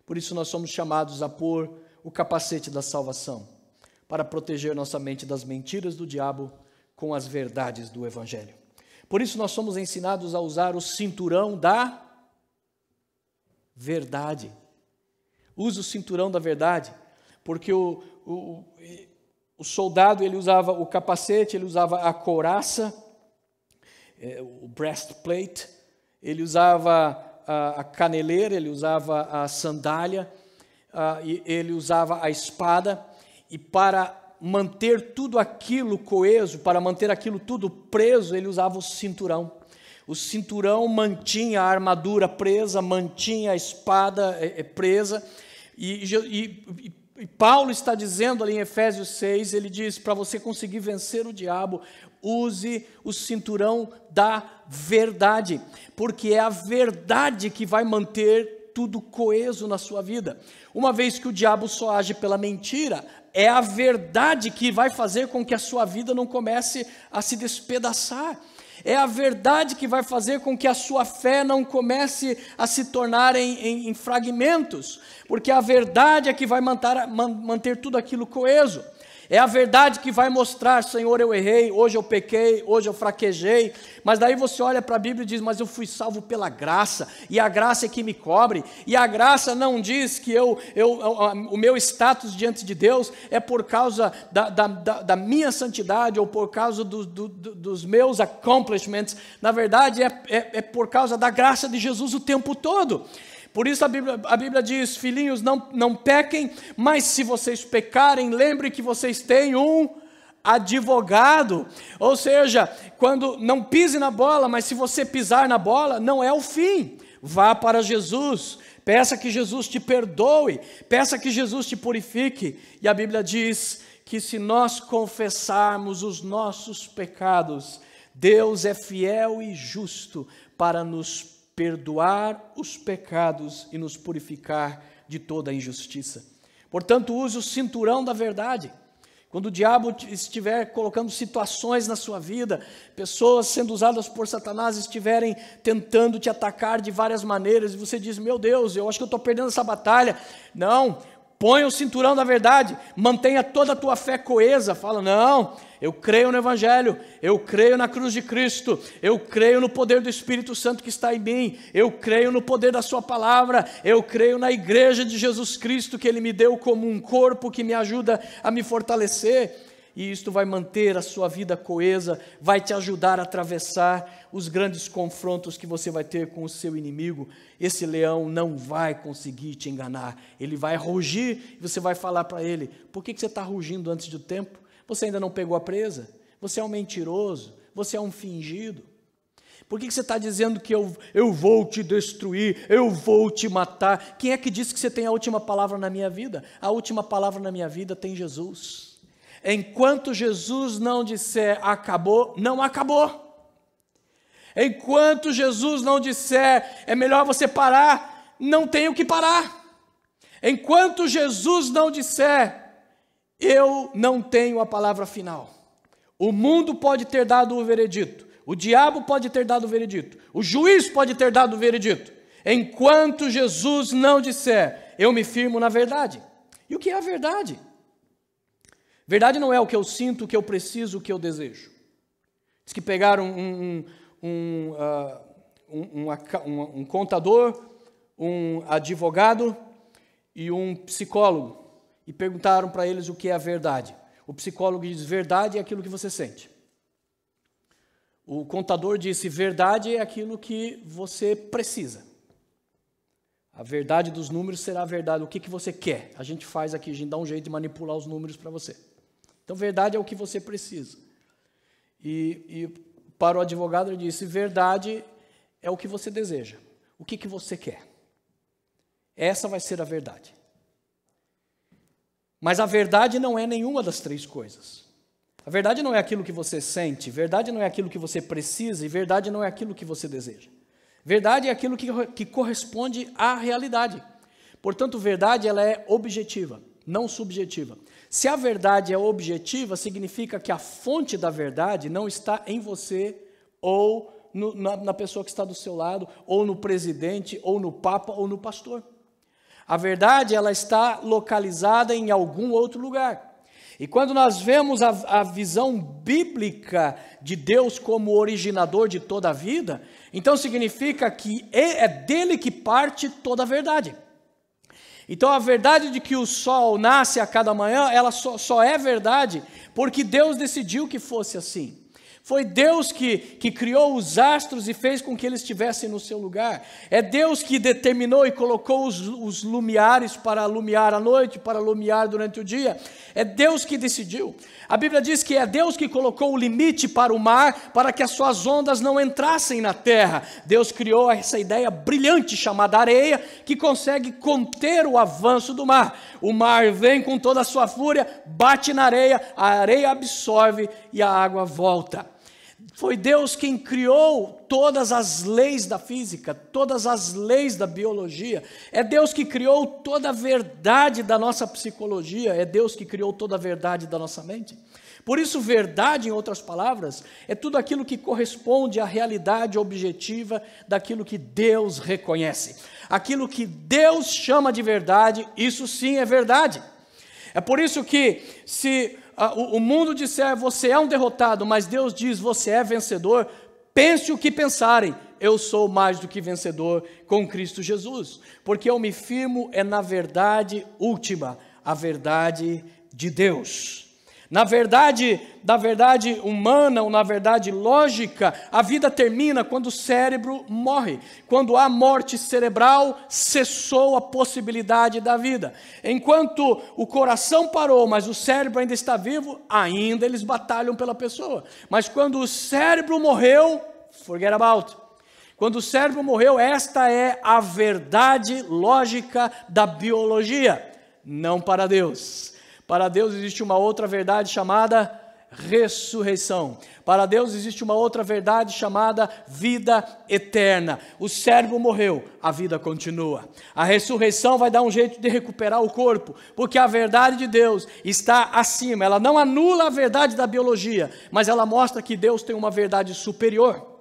Por isso nós somos chamados a pôr o capacete da salvação para proteger nossa mente das mentiras do diabo com as verdades do Evangelho. Por isso, nós somos ensinados a usar o cinturão da verdade. Use o cinturão da verdade, porque o, o, o soldado ele usava o capacete, ele usava a couraça, é, o breastplate, ele usava a, caneleira, ele usava a sandália, ah, ele usava a espada. E para manter tudo aquilo coeso, para manter aquilo tudo preso, ele usava o cinturão. O cinturão mantinha a armadura presa, mantinha a espada eh, eh, presa. E, e, e Paulo está dizendo ali em Efésios 6, ele diz: para você conseguir vencer o diabo, use o cinturão da verdade, porque é a verdade que vai manter tudo coeso na sua vida. Uma vez que o diabo só age pela mentira, é a verdade que vai fazer com que a sua vida não comece a se despedaçar. É a verdade que vai fazer com que a sua fé não comece a se tornar em, em, em fragmentos, porque a verdade é que vai manter, manter tudo aquilo coeso. É a verdade que vai mostrar, Senhor, eu errei, hoje eu pequei, hoje eu fraquejei. Mas daí você olha para a Bíblia e diz: Mas eu fui salvo pela graça, e a graça é que me cobre. E a graça não diz que eu, eu, o meu status diante de Deus é por causa da, da, da, da minha santidade ou por causa do, do, do, dos meus accomplishments. Na verdade, é, é, é por causa da graça de Jesus o tempo todo. Por isso a Bíblia, a Bíblia diz: Filhinhos, não, não pequem, mas se vocês pecarem, lembre que vocês têm um advogado. Ou seja, quando não pise na bola, mas se você pisar na bola, não é o fim. Vá para Jesus, peça que Jesus te perdoe, peça que Jesus te purifique. E a Bíblia diz que se nós confessarmos os nossos pecados, Deus é fiel e justo para nos perdoar os pecados e nos purificar de toda a injustiça. Portanto, use o cinturão da verdade. Quando o diabo estiver colocando situações na sua vida, pessoas sendo usadas por Satanás estiverem tentando te atacar de várias maneiras, e você diz: Meu Deus, eu acho que eu estou perdendo essa batalha. Não, Põe o cinturão da verdade, mantenha toda a tua fé coesa. Fala, não, eu creio no Evangelho, eu creio na cruz de Cristo, eu creio no poder do Espírito Santo que está em mim, eu creio no poder da Sua palavra, eu creio na igreja de Jesus Cristo que Ele me deu como um corpo que me ajuda a me fortalecer e isto vai manter a sua vida coesa, vai te ajudar a atravessar os grandes confrontos que você vai ter com o seu inimigo. Esse leão não vai conseguir te enganar, ele vai rugir e você vai falar para ele: por que, que você está rugindo antes do tempo? Você ainda não pegou a presa? Você é um mentiroso? Você é um fingido? Por que, que você está dizendo que eu, eu vou te destruir, eu vou te matar? Quem é que disse que você tem a última palavra na minha vida? A última palavra na minha vida tem Jesus. Enquanto Jesus não disser acabou, não acabou. Enquanto Jesus não disser é melhor você parar, não tenho que parar. Enquanto Jesus não disser eu não tenho a palavra final. O mundo pode ter dado o veredito, o diabo pode ter dado o veredito, o juiz pode ter dado o veredito. Enquanto Jesus não disser eu me firmo na verdade. E o que é a verdade? Verdade não é o que eu sinto, o que eu preciso, o que eu desejo. Diz que pegaram um, um, um, uh, um, um contador, um advogado e um psicólogo e perguntaram para eles o que é a verdade. O psicólogo diz: verdade é aquilo que você sente. O contador disse: verdade é aquilo que você precisa. A verdade dos números será a verdade. O que, que você quer? A gente faz aqui, a gente dá um jeito de manipular os números para você. Então, verdade é o que você precisa. E, e para o advogado, ele disse: verdade é o que você deseja. O que, que você quer? Essa vai ser a verdade. Mas a verdade não é nenhuma das três coisas. A verdade não é aquilo que você sente, verdade não é aquilo que você precisa e verdade não é aquilo que você deseja. Verdade é aquilo que, que corresponde à realidade. Portanto, verdade ela é objetiva, não subjetiva. Se a verdade é objetiva, significa que a fonte da verdade não está em você ou no, na, na pessoa que está do seu lado, ou no presidente, ou no papa, ou no pastor. A verdade ela está localizada em algum outro lugar. E quando nós vemos a, a, visão bíblica de Deus como originador de toda a vida, então significa que é, é dele que parte toda a verdade. Então a verdade de que o sol nasce a cada manhã, ela só, só é verdade porque Deus decidiu que fosse assim. Foi Deus que, que criou os astros e fez com que eles estivessem no seu lugar. É Deus que determinou e colocou os, os lumiares para lumiar à noite, para lumiar durante o dia. É Deus que decidiu. A Bíblia diz que é Deus que colocou o limite para o mar, para que as suas ondas não entrassem na terra. Deus criou essa ideia brilhante chamada areia, que consegue conter o avanço do mar. O mar vem com toda a sua fúria, bate na areia, a areia absorve e a água volta. Foi Deus quem criou todas as leis da física, todas as leis da biologia. É Deus que criou toda a verdade da nossa psicologia. É Deus que criou toda a verdade da nossa mente. Por isso, verdade, em outras palavras, é tudo aquilo que corresponde à realidade objetiva daquilo que Deus reconhece. Aquilo que Deus chama de verdade, isso sim é verdade. É por isso que, se o, mundo disser você é um derrotado, mas Deus diz você é vencedor, pense o que pensarem, eu sou mais do que vencedor com Cristo Jesus, porque eu me firmo é na verdade última, a verdade de Deus. Na verdade, da verdade humana ou na verdade lógica, a vida termina quando o cérebro morre. Quando há morte cerebral, cessou a possibilidade da vida. Enquanto o coração parou, mas o cérebro ainda está vivo, ainda eles batalham pela pessoa. Mas quando o cérebro morreu, forget about. Quando o cérebro morreu, esta é a verdade lógica da biologia, não para Deus. Para Deus existe uma outra verdade chamada ressurreição. Para Deus existe uma outra verdade chamada vida eterna. O servo morreu, a vida continua. A ressurreição vai dar um jeito de recuperar o corpo, porque a verdade de Deus está acima. Ela não anula a verdade da biologia, mas ela mostra que Deus tem uma verdade superior.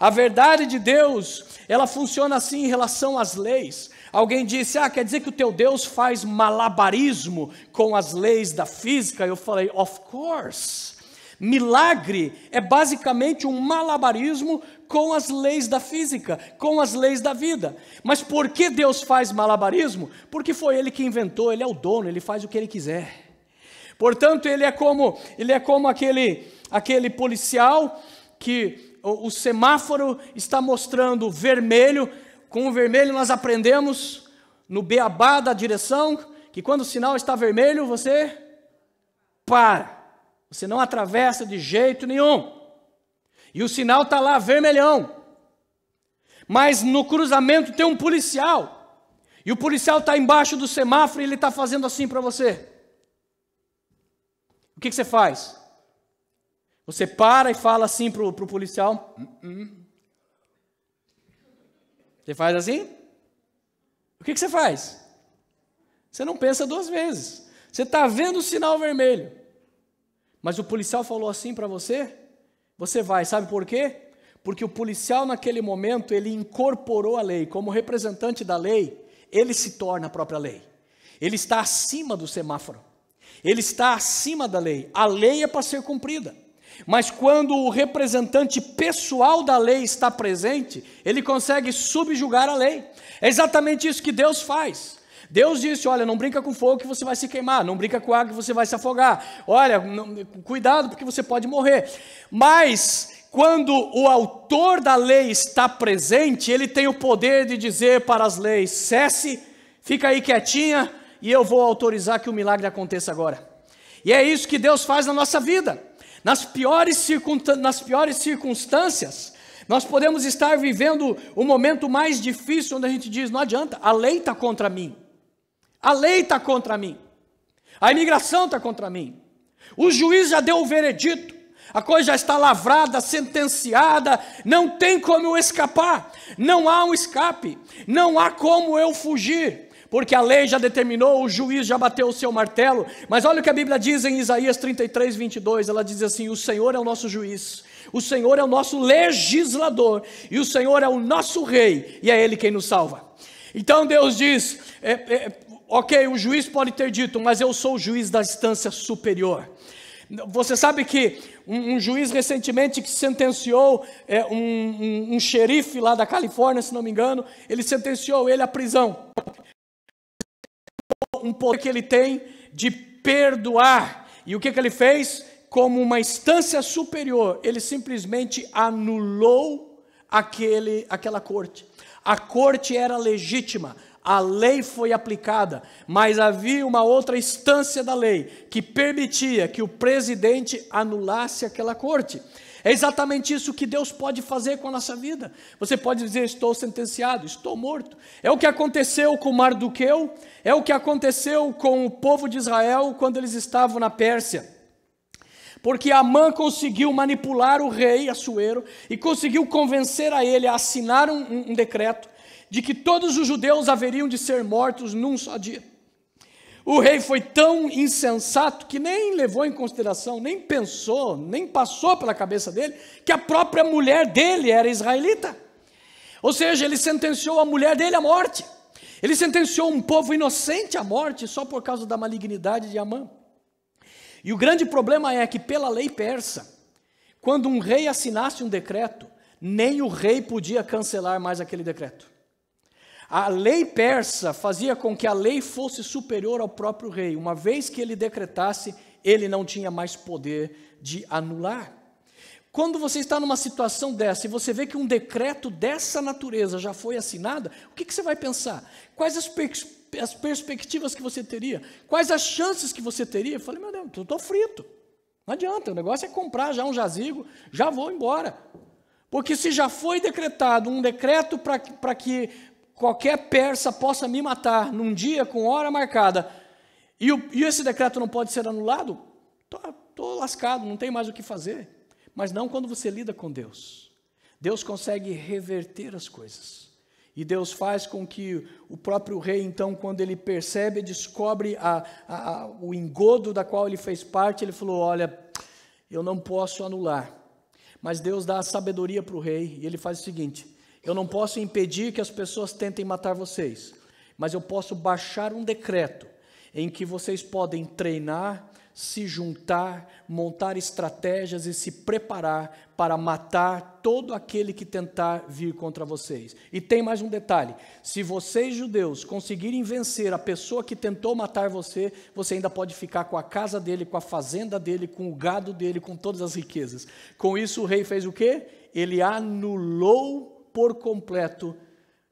A verdade de Deus, ela funciona assim em relação às leis. Alguém disse: Ah, quer dizer que o teu Deus faz malabarismo com as leis da física? Eu falei: Of course. Milagre é basicamente um malabarismo com as leis da física, com as leis da vida. Mas por que Deus faz malabarismo? Porque foi ele que inventou, ele é o dono, ele faz o que ele quiser. Portanto, ele é como, ele é como aquele aquele policial que o, o semáforo está mostrando vermelho, com o vermelho nós aprendemos no beabá da direção que quando o sinal está vermelho você para. Você não atravessa de jeito nenhum. E o sinal está lá vermelhão. Mas no cruzamento tem um policial. E o policial está embaixo do semáforo e ele está fazendo assim para você. O que, que, você faz? Você para e fala assim para o policial: uh -uh. Você faz assim? O que, que você faz? Você não pensa duas vezes. Você está vendo o sinal vermelho. Mas o policial falou assim para você? Você vai, sabe por quê? Porque o policial, naquele momento, ele incorporou a lei. Como representante da lei, ele se torna a própria lei. Ele está acima do semáforo. Ele está acima da lei. A lei é para ser cumprida. Mas quando o representante pessoal da lei está presente, ele consegue subjugar a lei. É exatamente isso que Deus faz. Deus disse: Olha, não brinca com fogo que você vai se queimar, não brinca com água que você vai se afogar. Olha, não, cuidado porque você pode morrer. Mas quando o autor da lei está presente, ele tem o poder de dizer para as leis: cesse, fica aí quietinha e eu vou autorizar que o milagre aconteça agora. E é isso que Deus faz na nossa vida. Nas piores, nas piores circunstâncias, nós podemos estar vivendo o momento mais difícil, onde a gente diz: não adianta, a lei está contra mim, a lei está contra mim, a imigração está contra mim, o juiz já deu o veredito, a coisa já está lavrada, sentenciada, não tem como eu escapar, não há um escape, não há como eu fugir porque a lei já determinou, o juiz já bateu o seu martelo. Mas olha o que a Bíblia diz em Isaías 33, 22. Ela diz assim: O Senhor é o nosso juiz, o Senhor é o nosso legislador, e o Senhor é o nosso rei, e é Ele quem nos salva. Então Deus diz: é, é, Ok, o juiz pode ter dito, mas eu sou o juiz da instância superior. Você sabe que um, um, juiz recentemente que sentenciou é, um, um, um xerife lá da Califórnia, se não me engano, ele sentenciou ele à prisão um poder que ele tem de perdoar. E o que, que ele fez? Como uma instância superior, ele simplesmente anulou aquele, aquela corte. A corte era legítima, a lei foi aplicada, mas havia uma outra instância da lei que permitia que o presidente anulasse aquela corte. É exatamente isso que Deus pode fazer com a nossa vida. Você pode dizer: Estou sentenciado, estou morto. É o que aconteceu com Mardoqueu, é o que aconteceu com o povo de Israel quando eles estavam na Pérsia. Porque Amã conseguiu manipular o rei Assuero e conseguiu convencer a ele a assinar um, um decreto de que todos os judeus haveriam de ser mortos num só dia. O rei foi tão insensato que nem levou em consideração, nem pensou, nem passou pela cabeça dele que a própria mulher dele era israelita. Ou seja, ele sentenciou a mulher dele à morte. Ele sentenciou um povo inocente à morte só por causa da malignidade de Amã. E o grande problema é que, pela lei persa, quando um rei assinasse um decreto, nem o rei podia cancelar mais aquele decreto. A lei persa fazia com que a lei fosse superior ao próprio rei. Uma vez que ele decretasse, ele não tinha mais poder de anular. Quando você está numa situação dessa e você vê que um decreto dessa natureza já foi assinado, o que, que você vai pensar? Quais as, as, perspectivas que você teria? Quais as chances que você teria? Eu falei, meu Deus, eu estou frito. Não adianta, o negócio é comprar já um jazigo, já vou embora. Porque se já foi decretado um decreto para que qualquer persa possa me matar num dia com hora marcada, e, o, e esse decreto não pode ser anulado, estou lascado, não tem mais o que fazer. Mas não quando você lida com Deus. Deus consegue reverter as coisas. E Deus faz com que o próprio rei, então, quando ele percebe, descobre a, a, a, o engodo da qual ele fez parte, ele falou: Olha, eu não posso anular. Mas Deus dá a sabedoria para o rei e ele faz o seguinte: eu não posso impedir que as pessoas tentem matar vocês, mas eu posso baixar um decreto em que vocês podem treinar, se juntar, montar estratégias e se preparar para matar todo aquele que tentar vir contra vocês. E tem mais um detalhe: se vocês, judeus, conseguirem vencer a pessoa que tentou matar você, você ainda pode ficar com a casa dele, com a fazenda dele, com o gado dele, com todas as riquezas. Com isso, o rei fez o quê? Ele anulou por completo,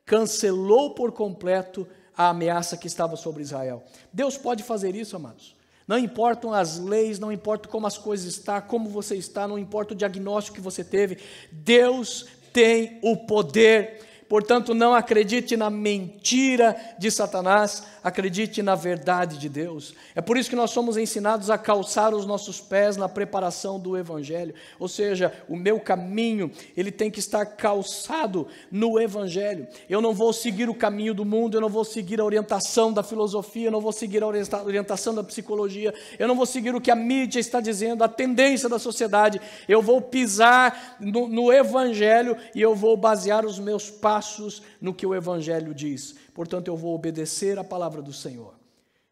cancelou por completo a ameaça que estava sobre Israel. Deus pode fazer isso, amados. Não importam as leis, não importa como as coisas estão, como você está, não importa o diagnóstico que você teve, Deus tem o poder Portanto, não acredite na mentira de Satanás, acredite na verdade de Deus. É por isso que nós somos ensinados a calçar os nossos pés na preparação do evangelho. Ou seja, o meu caminho, ele tem que estar calçado no evangelho. Eu não vou seguir o caminho do mundo, eu não vou seguir a orientação da filosofia, eu não vou seguir a orientação da psicologia, eu não vou seguir o que a mídia está dizendo, a tendência da sociedade. Eu vou pisar no, no evangelho e eu vou basear os meus passos passos no que o Evangelho diz. Portanto, eu vou obedecer à palavra do Senhor.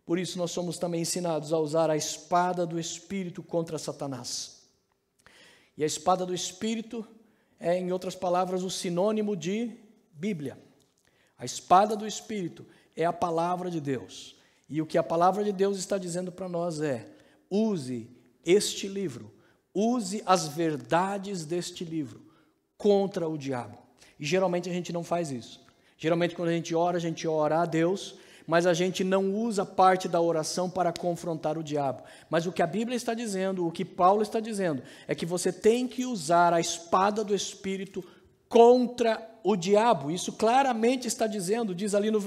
Por isso, nós somos também ensinados a usar a espada do Espírito contra Satanás. E a espada do Espírito é, em outras palavras, o sinônimo de Bíblia. A espada do Espírito é a palavra de Deus. E o que a palavra de Deus está dizendo para nós é: use este livro, use as verdades deste livro contra o diabo. E geralmente a gente não faz isso. Geralmente quando a gente ora, a gente ora a Deus, mas a gente não usa parte da oração para confrontar o diabo. Mas o que a Bíblia está dizendo, o que Paulo está dizendo, é que você tem que usar a espada do Espírito contra o diabo. Isso claramente está dizendo, diz ali no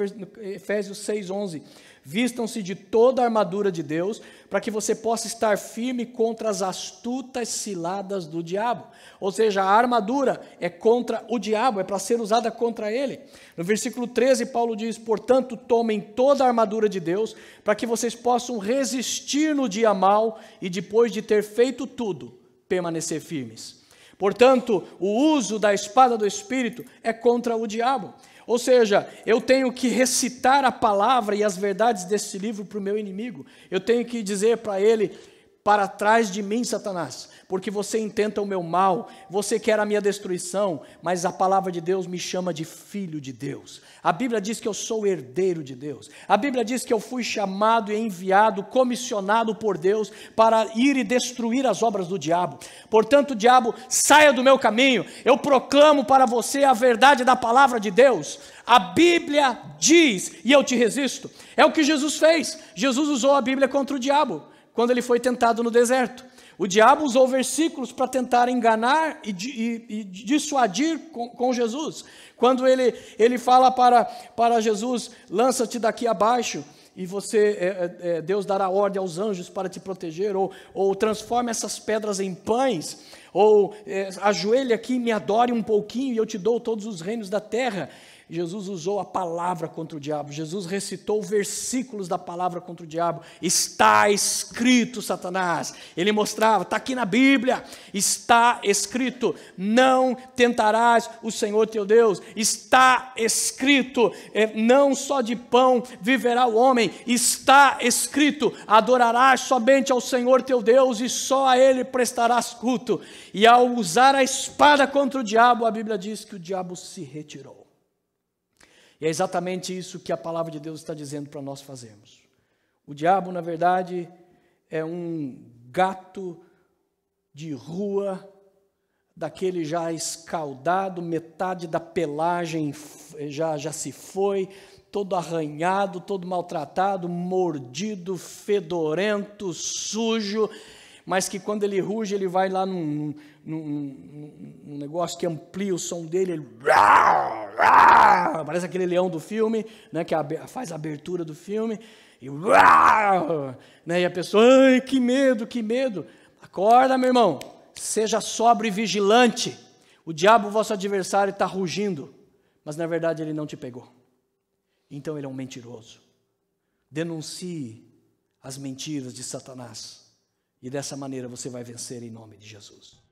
Efésios 11. Vistam-se de toda a armadura de Deus, para que você possa estar firme contra as astutas ciladas do diabo. Ou seja, a armadura é contra o diabo, é para ser usada contra ele. No versículo 13, Paulo diz: Portanto, tomem toda a armadura de Deus, para que vocês possam resistir no dia mal e depois de ter feito tudo, permanecer firmes. Portanto, o uso da espada do Espírito é contra o diabo. Ou seja, eu tenho que recitar a palavra e as verdades deste livro para o meu inimigo. Eu tenho que dizer para ele para trás de mim, Satanás, porque você intenta o meu mal, você quer a minha destruição, mas a palavra de Deus me chama de filho de Deus. A Bíblia diz que eu sou herdeiro de Deus. A Bíblia diz que eu fui chamado e enviado, comissionado por Deus para ir e destruir as obras do diabo. Portanto, diabo, saia do meu caminho. Eu proclamo para você a verdade da palavra de Deus. A Bíblia diz e eu te resisto. É o que Jesus fez. Jesus usou a Bíblia contra o diabo quando ele foi tentado no deserto. O diabo usou versículos para tentar enganar e, e, e dissuadir com, com, Jesus. Quando ele, ele fala para, para Jesus: lança-te daqui abaixo, e você, é, é, é Deus dará ordem aos anjos para te proteger, ou, ou transforma essas pedras em pães, ou é, ajoelha aqui, me adore um pouquinho e eu te dou todos os reinos da terra. Jesus usou a palavra contra o diabo, Jesus recitou versículos da palavra contra o diabo. Está escrito, Satanás. Ele mostrava, está aqui na Bíblia, está escrito: não tentarás o Senhor teu Deus. Está escrito: é, não só de pão viverá o homem. Está escrito: adorarás somente ao Senhor teu Deus e só a Ele prestarás culto. E ao usar a espada contra o diabo, a Bíblia diz que o diabo se retirou. E é exatamente isso que a palavra de Deus está dizendo para nós fazermos. O diabo, na verdade, é um gato de rua, daquele já escaldado, metade da pelagem já, já se foi, todo arranhado, todo maltratado, mordido, fedorento, sujo, mas que quando ele ruge, ele vai lá num, num, num, num negócio que amplia o som dele, ele... Parece aquele leão do filme, né, que é faz a abertura do filme, e, né, e a pessoa, ai, que medo, que medo. Acorda, meu irmão, seja sóbrio e vigilante. O diabo, vosso adversário, está rugindo, mas na verdade ele não te pegou. Então ele é um mentiroso. Denuncie as mentiras de Satanás, e dessa maneira você vai vencer em nome de Jesus.